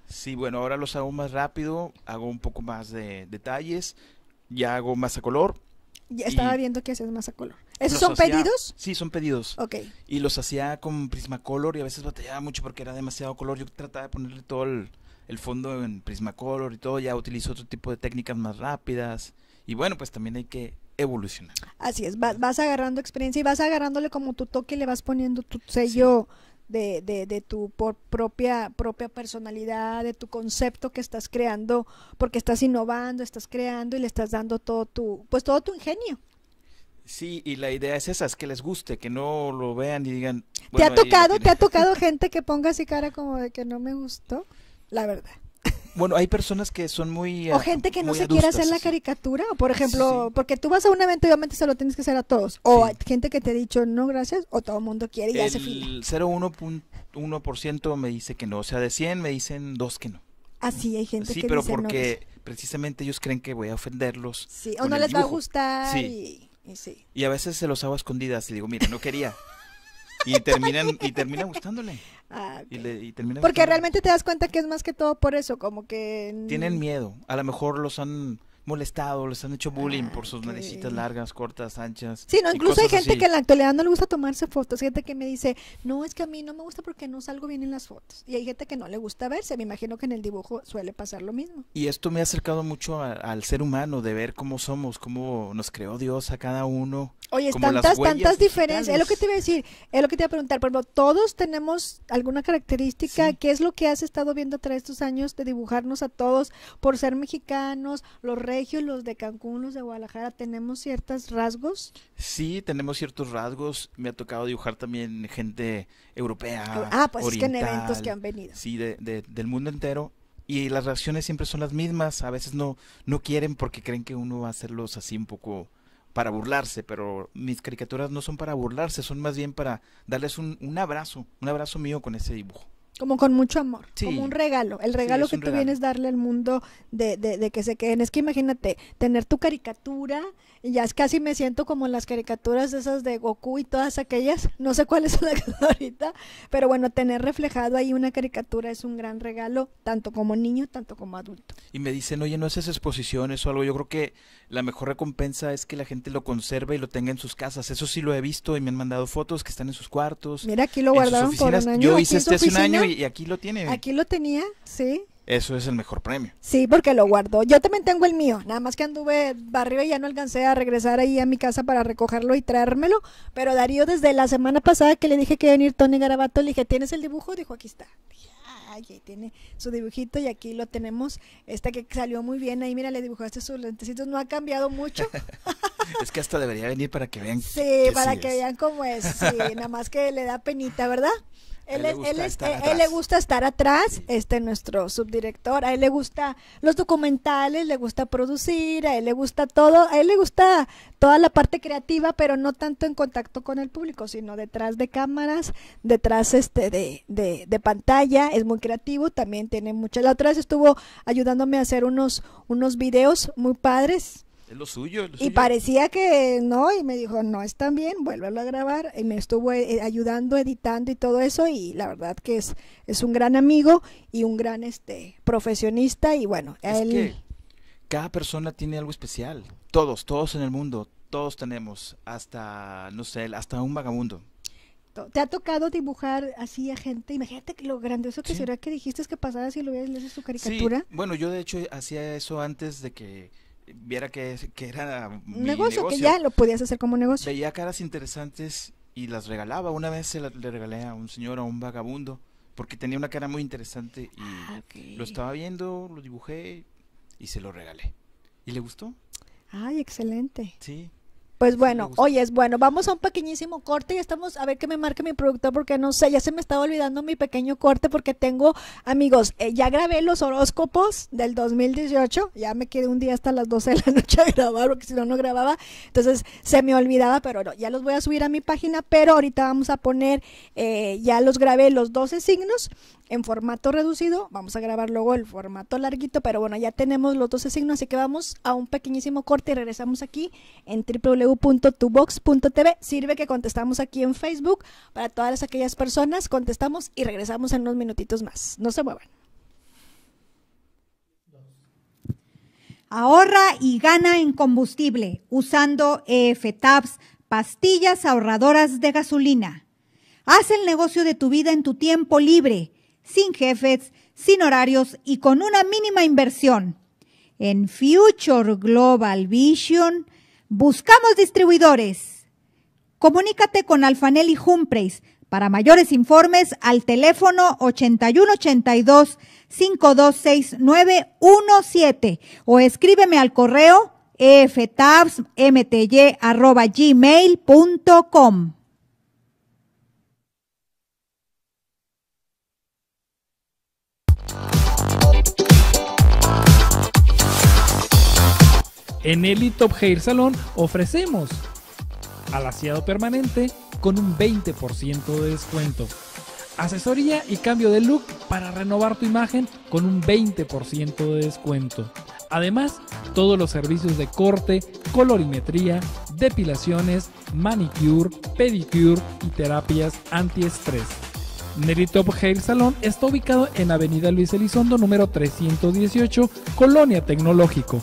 Sí, bueno, ahora los hago más rápido, hago un poco más de detalles, ya hago más a color, estaba viendo que hacías más a color. ¿Esos son pedidos? Sí, son pedidos. Ok. Y los hacía con Prismacolor y a veces batallaba mucho porque era demasiado color. Yo trataba de ponerle todo el, fondo en Prismacolor y todo. Ya utilizo otro tipo de técnicas más rápidas. Y bueno, pues también hay que evolucionar. Así es, vas agarrando experiencia y vas agarrándole como tu toque y le vas poniendo tu sello de, de, de tu propia, propia personalidad, de tu concepto que estás creando, porque estás innovando, estás creando y le estás dando todo tu, pues todo tu ingenio. Sí, y la idea es esa, es que les guste, que no lo vean y digan... ¿Te ha tocado, te ha tocado [LAUGHS] gente que ponga así cara como de que no me gustó? La verdad. Bueno, hay personas que son muy... O ah, gente que no se quiere hacer la caricatura, o por ejemplo, porque tú vas a un evento y obviamente se lo tienes que hacer a todos, o hay gente que te ha dicho no gracias, o todo el mundo quiere y hace fila. El 0.1% me dice que no, o sea, de 100 me dicen dos que no. Así hay gente que no. sí, pero porque precisamente ellos creen que voy a ofenderlos. Sí, o no les va a gustar sí. Y, sí. Y a veces se los hago a escondidas y digo, mira, no quería y terminan y termina gustándole. [LAUGHS] Ah, Porque realmente te das cuenta que es más que todo por eso, como que... Tienen miedo, a lo mejor los han molestado, les han hecho bullying por sus manecitas largas, cortas, anchas. Sí, no, incluso hay gente que en la actualidad no le gusta tomarse fotos. Hay gente que me dice, no, es que a mí no me gusta porque no salgo bien en las fotos. Y hay gente que no le gusta verse. Me imagino que en el dibujo suele pasar lo mismo. Y esto me ha acercado mucho al ser humano, de ver cómo somos, cómo nos creó Dios a cada uno. Oye, tantas, tantas diferencias. Es lo que te iba a decir, es lo que te iba a preguntar. Por ejemplo, todos tenemos alguna característica. ¿Qué es lo que has estado viendo tras estos años de dibujarnos a todos por ser mexicanos, los reyes? los de Cancún, los de Guadalajara, tenemos ciertos rasgos. Sí, tenemos ciertos rasgos. Me ha tocado dibujar también gente europea. Ah, pues es que en eventos que han venido. Sí, de, del mundo entero. Y las reacciones siempre son las mismas. A veces no, no quieren porque creen que uno va a hacerlos así un poco para burlarse, pero mis caricaturas no son para burlarse, son más bien para darles un, un abrazo, un abrazo mío con ese dibujo. Como con mucho amor, como un regalo, el regalo que tú vienes a darle al mundo de, de, que se queden. Es que imagínate, tener tu caricatura y ya es casi me siento como en las caricaturas esas de Goku y todas aquellas. No sé cuáles son [LAUGHS] está ahorita. Pero bueno, tener reflejado ahí una caricatura es un gran regalo, tanto como niño, tanto como adulto. Y me dicen, oye, no haces exposiciones o algo. Yo creo que la mejor recompensa es que la gente lo conserve y lo tenga en sus casas. Eso sí lo he visto y me han mandado fotos que están en sus cuartos. Mira, aquí lo guardaron por un año. Yo hice este hace un año y, y aquí lo tiene. Aquí lo tenía, sí eso es el mejor premio. Sí, porque lo guardo. Yo también tengo el mío, nada más que anduve barrio y ya no alcancé a regresar ahí a mi casa para recogerlo y traérmelo, pero Darío desde la semana pasada que le dije que iba a venir Tony Garabato, le dije, ¿tienes el dibujo? Dijo, aquí está. tiene su dibujito y aquí lo tenemos. Esta que salió muy bien ahí, mira, le dibujaste sus lentecitos, no ha cambiado mucho. [LAUGHS] es que hasta debería venir para que vean. Sí, para que vean cómo es. Sí, nada más que le da penita, ¿verdad? Él, él, le gusta estar atrás, este nuestro subdirector, a él le gusta los documentales, le gusta producir, a él le gusta todo, a él le gusta toda la parte creativa, pero no tanto en contacto con el público, sino detrás de cámaras, detrás este de, de, de pantalla, es muy creativo, también tiene mucha. La otra vez estuvo ayudándome a hacer unos, unos videos muy padres, es lo suyo. y parecía que no, y me dijo, no, está bien, vuélvelo a grabar. Y me estuvo eh, ayudando, editando y todo eso. Y la verdad que es, es un gran amigo y un gran este profesionista. Y bueno, es Que cada persona tiene algo especial. Todos, todos en el mundo, todos tenemos. Hasta, no sé, hasta un vagabundo. ¿Te ha tocado dibujar así a gente? Imagínate que lo grandioso que será que dijiste que pasara si lo hubieras leído su caricatura. Bueno, yo de hecho hacía eso antes de que viera que, era un negocio, negocio, que ya lo podías hacer como negocio. Veía caras interesantes y las regalaba. Una vez se le regalé a un señor, a un vagabundo, porque tenía una cara muy interesante y ah, lo estaba viendo, lo dibujé y se lo regalé. ¿Y le gustó? Ay, excelente. Sí. Pues bueno, oye, es bueno, vamos a un pequeñísimo corte y estamos a ver que me marque mi productor porque no sé, ya se me estaba olvidando mi pequeño corte porque tengo, amigos, eh, ya grabé los horóscopos del 2018, ya me quedé un día hasta las 12 de la [LAUGHS] noche a grabar porque si no, no grababa, entonces se me olvidaba, pero no, ya los voy a subir a mi página, pero ahorita vamos a poner, eh, ya los grabé los 12 signos en formato reducido, vamos a grabar luego el formato larguito, pero bueno, ya tenemos los 12 signos, así que vamos a un pequeñísimo corte y regresamos aquí en www TV. Sirve que contestamos aquí en Facebook para todas aquellas personas. Contestamos y regresamos en unos minutitos más. No se muevan. Ahorra y gana en combustible usando EFTAPS, pastillas ahorradoras de gasolina. Haz el negocio de tu vida en tu tiempo libre, sin jefes, sin horarios y con una mínima inversión. En Future Global Vision Buscamos distribuidores. Comunícate con Alfanelli Humphreys. Para mayores informes al teléfono 8182 526917 o escríbeme al correo eftabsmty@gmail.com. En el Top Hair Salón ofrecemos alaciado permanente con un 20% de descuento. Asesoría y cambio de look para renovar tu imagen con un 20% de descuento. Además, todos los servicios de corte, colorimetría, depilaciones, manicure, pedicure y terapias antiestrés. Top Hair Salon está ubicado en Avenida Luis Elizondo número 318, Colonia Tecnológico.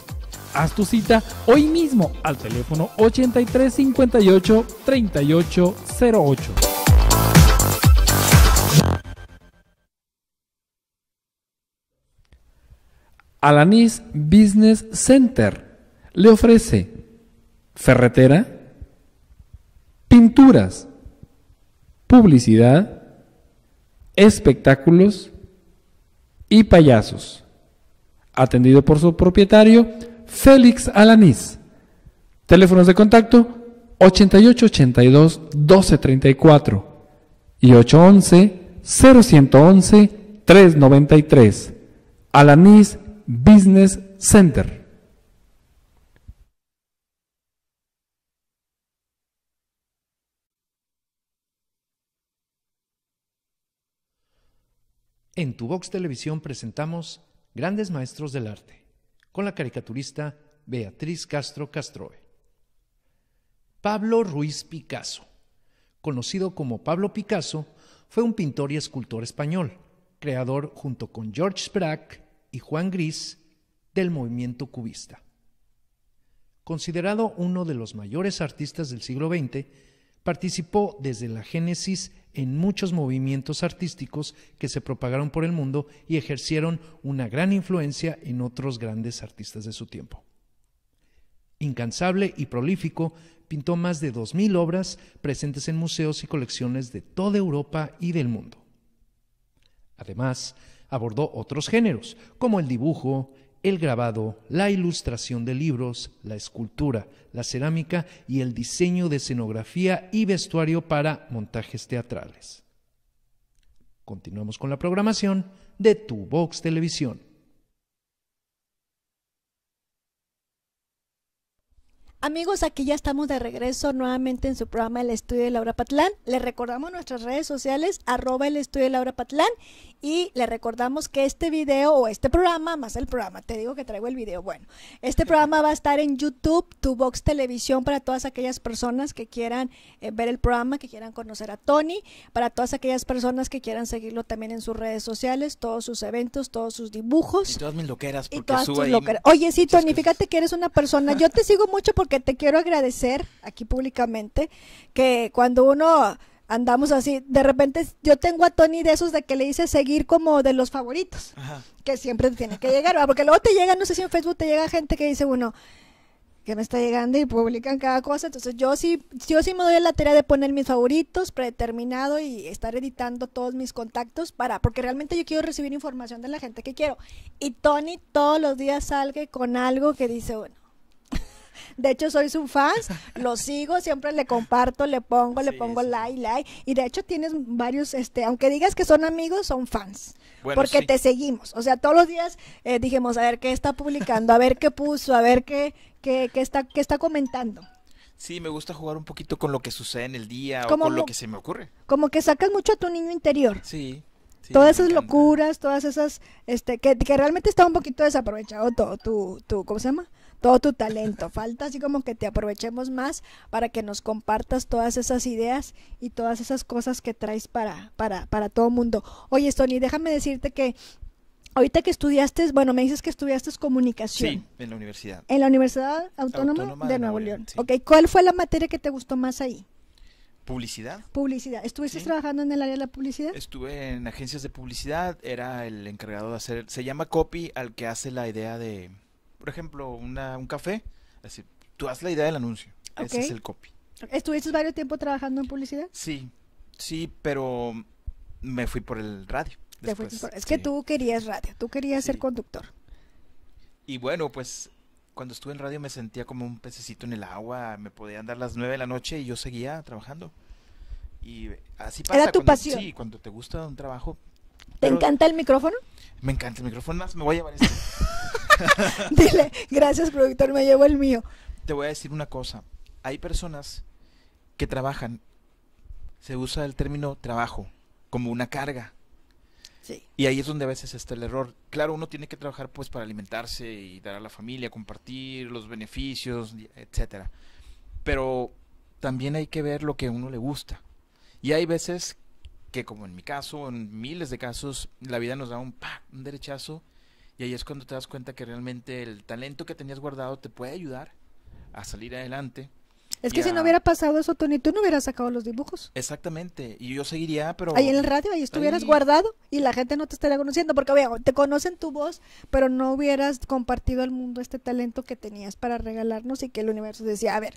Haz tu cita hoy mismo al teléfono 83 58 38 Alanis Business Center le ofrece ferretera, pinturas, publicidad, espectáculos y payasos. Atendido por su propietario, Félix Alanís. Teléfonos de contacto 8882 1234 y 811 0111 393. Alanis Business Center. En Tu Box Televisión presentamos Grandes Maestros del Arte con la caricaturista Beatriz Castro Castroe. Pablo Ruiz Picasso, conocido como Pablo Picasso, fue un pintor y escultor español, creador junto con George Braque y Juan Gris del movimiento cubista. Considerado uno de los mayores artistas del siglo XX, participó desde la génesis en muchos movimientos artísticos que se propagaron por el mundo y ejercieron una gran influencia en otros grandes artistas de su tiempo. Incansable y prolífico, pintó más de 2.000 obras presentes en museos y colecciones de toda Europa y del mundo. Además, abordó otros géneros, como el dibujo, el grabado, la ilustración de libros, la escultura, la cerámica y el diseño de escenografía y vestuario para montajes teatrales. Continuamos con la programación de Tu Box Televisión. Amigos, aquí ya estamos de regreso nuevamente en su programa El Estudio de Laura Patlán. Les recordamos nuestras redes sociales, arroba el estudio de Laura Patlán. Y le recordamos que este video o este programa, más el programa, te digo que traigo el video, bueno, este programa va a estar en YouTube, Tu Box Televisión, para todas aquellas personas que quieran eh, ver el programa, que quieran conocer a Tony, para todas aquellas personas que quieran seguirlo también en sus redes sociales, todos sus eventos, todos sus dibujos. Y todas mis loqueras, porque y Oye, sí, Tony, fíjate que eres una persona, yo te sigo mucho porque te quiero agradecer aquí públicamente, que cuando uno andamos así, de repente yo tengo a Tony de esos de que le dice seguir como de los favoritos, que siempre tiene que llegar, porque luego te llega, no sé si en Facebook te llega gente que dice, bueno, que me está llegando y publican cada cosa. Entonces yo sí, yo sí me doy la tarea de poner mis favoritos predeterminado y estar editando todos mis contactos para, porque realmente yo quiero recibir información de la gente que quiero. Y Tony todos los días salga con algo que dice, bueno, de hecho, soy su fan, [LAUGHS] lo sigo, siempre le comparto, le pongo, le pongo like, like. Y de hecho tienes varios, este, aunque digas que son amigos, son fans. porque te seguimos. O sea, todos los días eh, dijimos, a ver qué está publicando, a ver qué puso, a ver qué, qué, qué está, qué está comentando. Sí, me gusta jugar un poquito con lo que sucede en el día o con lo que se me ocurre. Como que sacas mucho a tu niño interior. Sí. todas esas locuras, todas esas, este, que, que, realmente está un poquito desaprovechado todo, tu, tu, ¿cómo se llama? todo tu talento. Falta así como que te aprovechemos más para que nos compartas todas esas ideas y todas esas cosas que traes para, para, para todo mundo. Oye, Stony, déjame decirte que Ahorita que estudiaste, bueno, me dices que estudiaste comunicación. Sí, en la universidad. En la Universidad Autónoma, de, Nuevo León. Ok, ¿cuál fue la materia que te gustó más ahí? Publicidad. Publicidad. ¿Estuviste trabajando en el área de la publicidad? Estuve en agencias de publicidad, era el encargado de hacer, se llama copy al que hace la idea de, por ejemplo, una, un café, así, tú haz la idea del anuncio. Ese es el copy. ¿Estuviste varios tiempo trabajando en publicidad? Sí, sí, pero me fui por el radio. Es que tú querías radio, tú querías ser conductor. Y bueno, pues cuando estuve en radio me sentía como un pececito en el agua, me podían dar las nueve de la noche y yo seguía trabajando. Y así pasa. Era tu pasión. Sí, cuando te gusta un trabajo, ¿Te encanta el micrófono? Me encanta el micrófono, más me voy a llevar este. [LAUGHS] Dile, gracias productor, me llevo el mío. Te voy a decir una cosa. Hay personas que trabajan, se usa el término trabajo como una carga. Sí. Y ahí es donde a veces está el error. Claro, uno tiene que trabajar pues para alimentarse y dar a la familia, compartir los beneficios, etcétera. Pero también hay que ver lo que a uno le gusta. Y hay veces que como en mi caso, en miles de casos, la vida nos da un, un derechazo y ahí es cuando te das cuenta que realmente el talento que tenías guardado te puede ayudar a salir adelante. Es que si no hubiera pasado eso, Tony, tú no hubieras sacado los dibujos. Exactamente, y yo seguiría, pero... Ahí en el radio, ahí estuvieras guardado y la gente no te estaría conociendo, porque te conocen tu voz, pero no hubieras compartido al mundo este talento que tenías para regalarnos y que el universo decía, a ver,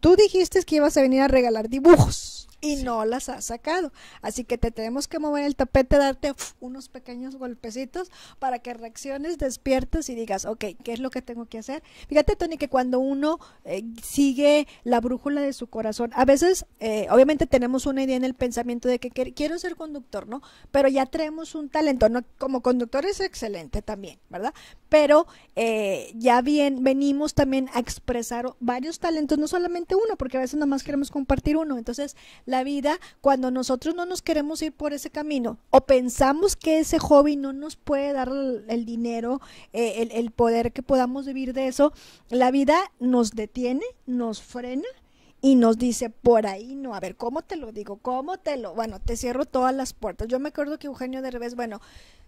tú dijiste que ibas a venir a regalar dibujos y no las ha sacado. Así que te tenemos que mover el tapete, darte unos pequeños golpecitos para que reacciones, despiertas y digas, ok, ¿qué es lo que tengo que hacer? Fíjate, Tony, que cuando uno eh, sigue la brújula de su corazón, a veces, eh, obviamente tenemos una idea en el pensamiento de que quiero ser conductor, ¿no? Pero ya traemos un talento, ¿no? Como conductor es excelente también, ¿verdad? Pero eh, ya bien, venimos también a expresar varios talentos, no solamente uno, porque a veces nada más queremos compartir uno. Entonces, la la vida cuando nosotros no nos queremos ir por ese camino o pensamos que ese hobby no nos puede dar el, dinero, eh, el, poder que podamos vivir de eso, la vida nos detiene, nos frena y nos dice por ahí no, a ver, ¿cómo te lo digo? ¿Cómo te lo? Bueno, te cierro todas las puertas. Yo me acuerdo que Eugenio de revés bueno,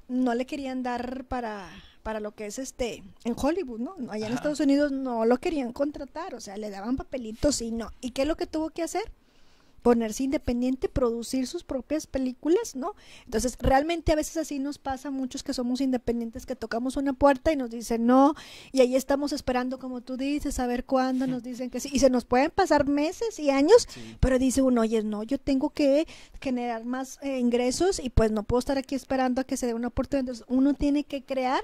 no le querían dar para para lo que es este en Hollywood, ¿no? Allá en Estados Unidos no lo querían contratar, o sea, le daban papelitos y no. ¿Y qué es lo que tuvo que hacer? ponerse independiente, producir sus propias películas, ¿no? Entonces, realmente a veces así nos pasa muchos que somos independientes, que tocamos una puerta y nos dicen no, y ahí estamos esperando, como tú dices, a ver cuándo nos [LAUGHS] dicen que sí, y se nos pueden pasar meses y años, pero dice uno, oye, no, yo tengo que generar más eh, ingresos y pues no puedo estar aquí esperando a que se dé una oportunidad, entonces uno tiene que crear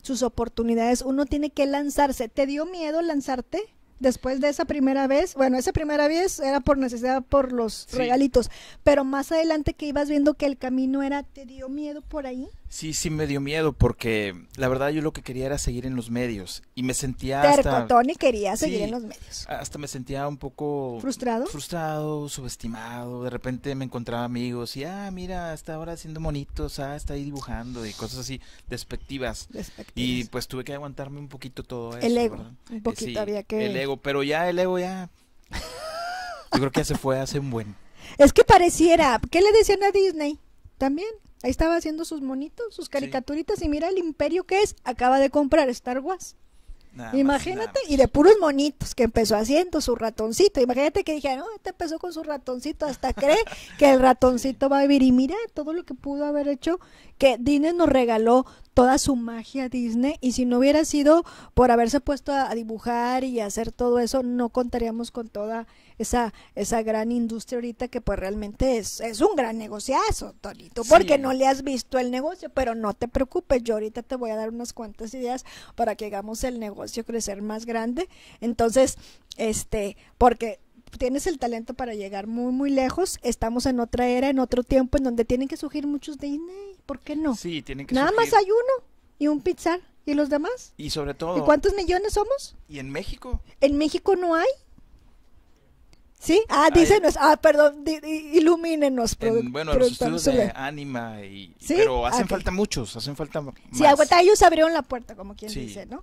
sus oportunidades, uno tiene que lanzarse. ¿Te dio miedo lanzarte? después de esa primera vez, bueno, esa primera vez era por necesidad, por los regalitos, pero más adelante que ibas viendo que el camino era, ¿te dio miedo por ahí? Sí, sí me dio miedo porque la verdad yo lo que quería era seguir en los medios y me sentía hasta Tony quería seguir en los medios. Hasta me sentía un poco frustrado, frustrado, subestimado. De repente me encontraba amigos y ah mira está ahora haciendo monitos, ah está ahí dibujando y cosas así despectivas. Y pues tuve que aguantarme un poquito todo eso. El ego, un eh, poquito había que. El ego, pero ya el ego ya. [LAUGHS] yo creo que ya se fue hace un buen. Es que pareciera. ¿Qué le decían a Disney? También Ahí estaba haciendo sus monitos, sus caricaturitas y mira el imperio que es. Acaba de comprar Star Wars. imagínate, y de puros monitos que empezó haciendo su ratoncito. Imagínate que dije, no, este empezó con su ratoncito, hasta cree que el [LAUGHS] ratoncito va a vivir. Y mira todo lo que pudo haber hecho, que Dines nos regaló toda su magia Disney y si no hubiera sido por haberse puesto a, dibujar y hacer todo eso, no contaríamos con toda esa, esa gran industria ahorita que pues realmente es, es un gran negociazo, Tonito, porque no le has visto el negocio, pero no te preocupes, yo ahorita te voy a dar unas cuantas ideas para que hagamos el negocio crecer más grande. Entonces, este, porque tienes el talento para llegar muy, muy lejos. Estamos en otra era, en otro tiempo, en donde tienen que surgir muchos Disney. ¿Por qué no? Sí, tienen que surgir. Nada más hay uno y un pizza ¿Y los demás? Y sobre todo. ¿Y cuántos millones somos? ¿Y en México? ¿En México no hay? ¿Sí? Ah, dícenos. Ah, perdón, ilumínenos. bueno, los estudios de Anima y... Pero hacen falta muchos, hacen falta más. Sí, ellos abrieron la puerta, como quien dice, ¿no?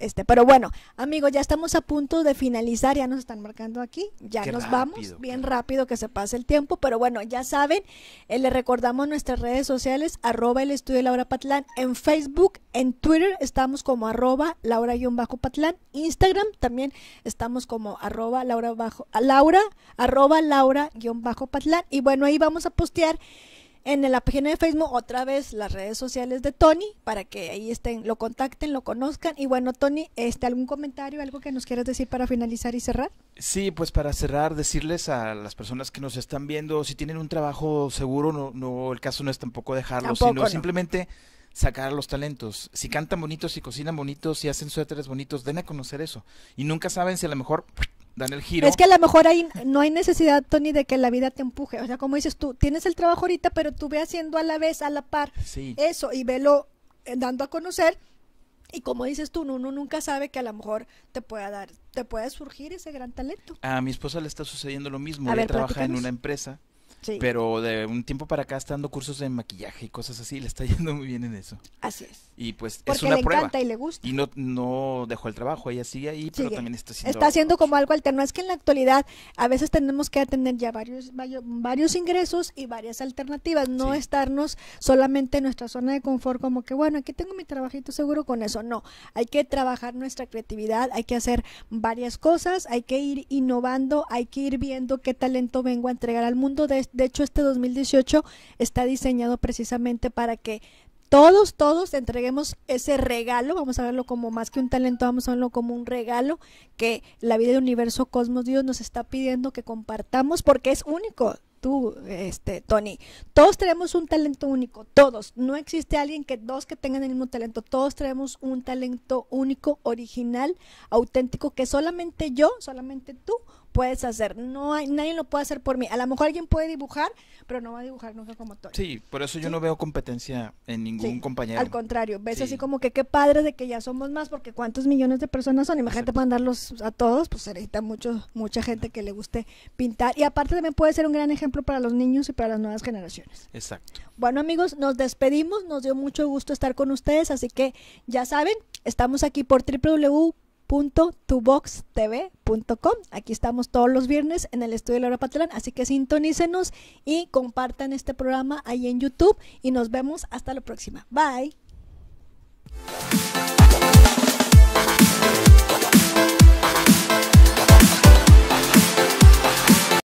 Este, pero bueno, amigos, ya estamos a punto de finalizar, ya nos están marcando aquí, ya nos vamos, bien rápido que se pase el tiempo, pero bueno, ya saben, eh, les recordamos nuestras redes sociales, arroba el estudio Laura Patlán, en Facebook, en Twitter estamos como arroba Laura-Patlán, Instagram también estamos como arroba Laura bajo, Laura, arroba Laura-Patlán, y bueno, ahí vamos a postear en la página de Facebook, otra vez las redes sociales de Tony, para que ahí estén, lo contacten, lo conozcan. Y bueno, Tony, este, ¿algún comentario, algo que nos quieras decir para finalizar y cerrar? Sí, pues para cerrar, decirles a las personas que nos están viendo, si tienen un trabajo seguro, no, no el caso no es tampoco dejarlo, sino simplemente sacar los talentos. Si cantan bonitos, si cocinan bonitos, si hacen suéteres bonitos, den a conocer eso. Y nunca saben si a lo mejor dan el giro. Es que a lo mejor hay, no hay necesidad, Tony, de que la vida te empuje. O sea, como dices tú, tienes el trabajo ahorita, pero tú ve haciendo a la vez, a la par, eso y velo eh, dando a conocer. Y como dices tú, uno nunca sabe que a lo mejor te pueda dar, te puede surgir ese gran talento. A mi esposa le está sucediendo lo mismo. Ella trabaja en una empresa pero de un tiempo para acá está dando cursos de maquillaje y cosas así, le está [LAUGHS] yendo muy bien en eso. Así es. Y pues es una le encanta y le gusta. Y no, no dejó el trabajo, ella sigue ahí, pero también está haciendo... Está haciendo como algo alterno. Es que en la actualidad a veces tenemos que atender ya varios, varios ingresos y varias alternativas, no estarnos solamente en nuestra zona de confort como que, bueno, aquí tengo mi trabajito seguro con eso. No, hay que trabajar nuestra creatividad, hay que hacer varias cosas, hay que ir innovando, hay que ir viendo qué talento vengo a entregar al mundo de esto de hecho este 2018 está diseñado precisamente para que todos, todos entreguemos ese regalo, vamos a verlo como más que un talento, vamos a verlo como un regalo que la vida del universo Cosmos Dios nos está pidiendo que compartamos porque es único. Tú, este, Tony, todos tenemos un talento único, todos. No existe alguien que dos que tengan el mismo talento, todos tenemos un talento único, original, auténtico, que solamente yo, solamente tú puedes hacer. No hay, nadie lo puede hacer por mí. A lo mejor alguien puede dibujar, pero no va a dibujar nunca como todo. Sí, por eso yo no veo competencia en ningún compañero. Al contrario, ves así como que qué padre de que ya somos más, porque cuántos millones de personas son. Imagínate mandarlos a todos, pues se necesita mucho, mucha gente que le guste pintar. Y aparte también puede ser un gran ejemplo para los niños y para las nuevas generaciones. Exacto. Bueno amigos, nos despedimos. Nos dio mucho gusto estar con ustedes, así que ya saben, estamos aquí por www www.tuboxtv.com. Aquí estamos todos los viernes en el estudio de Laura patrón, así que sintonícenos y compartan este programa ahí en YouTube y nos vemos hasta la próxima. Bye.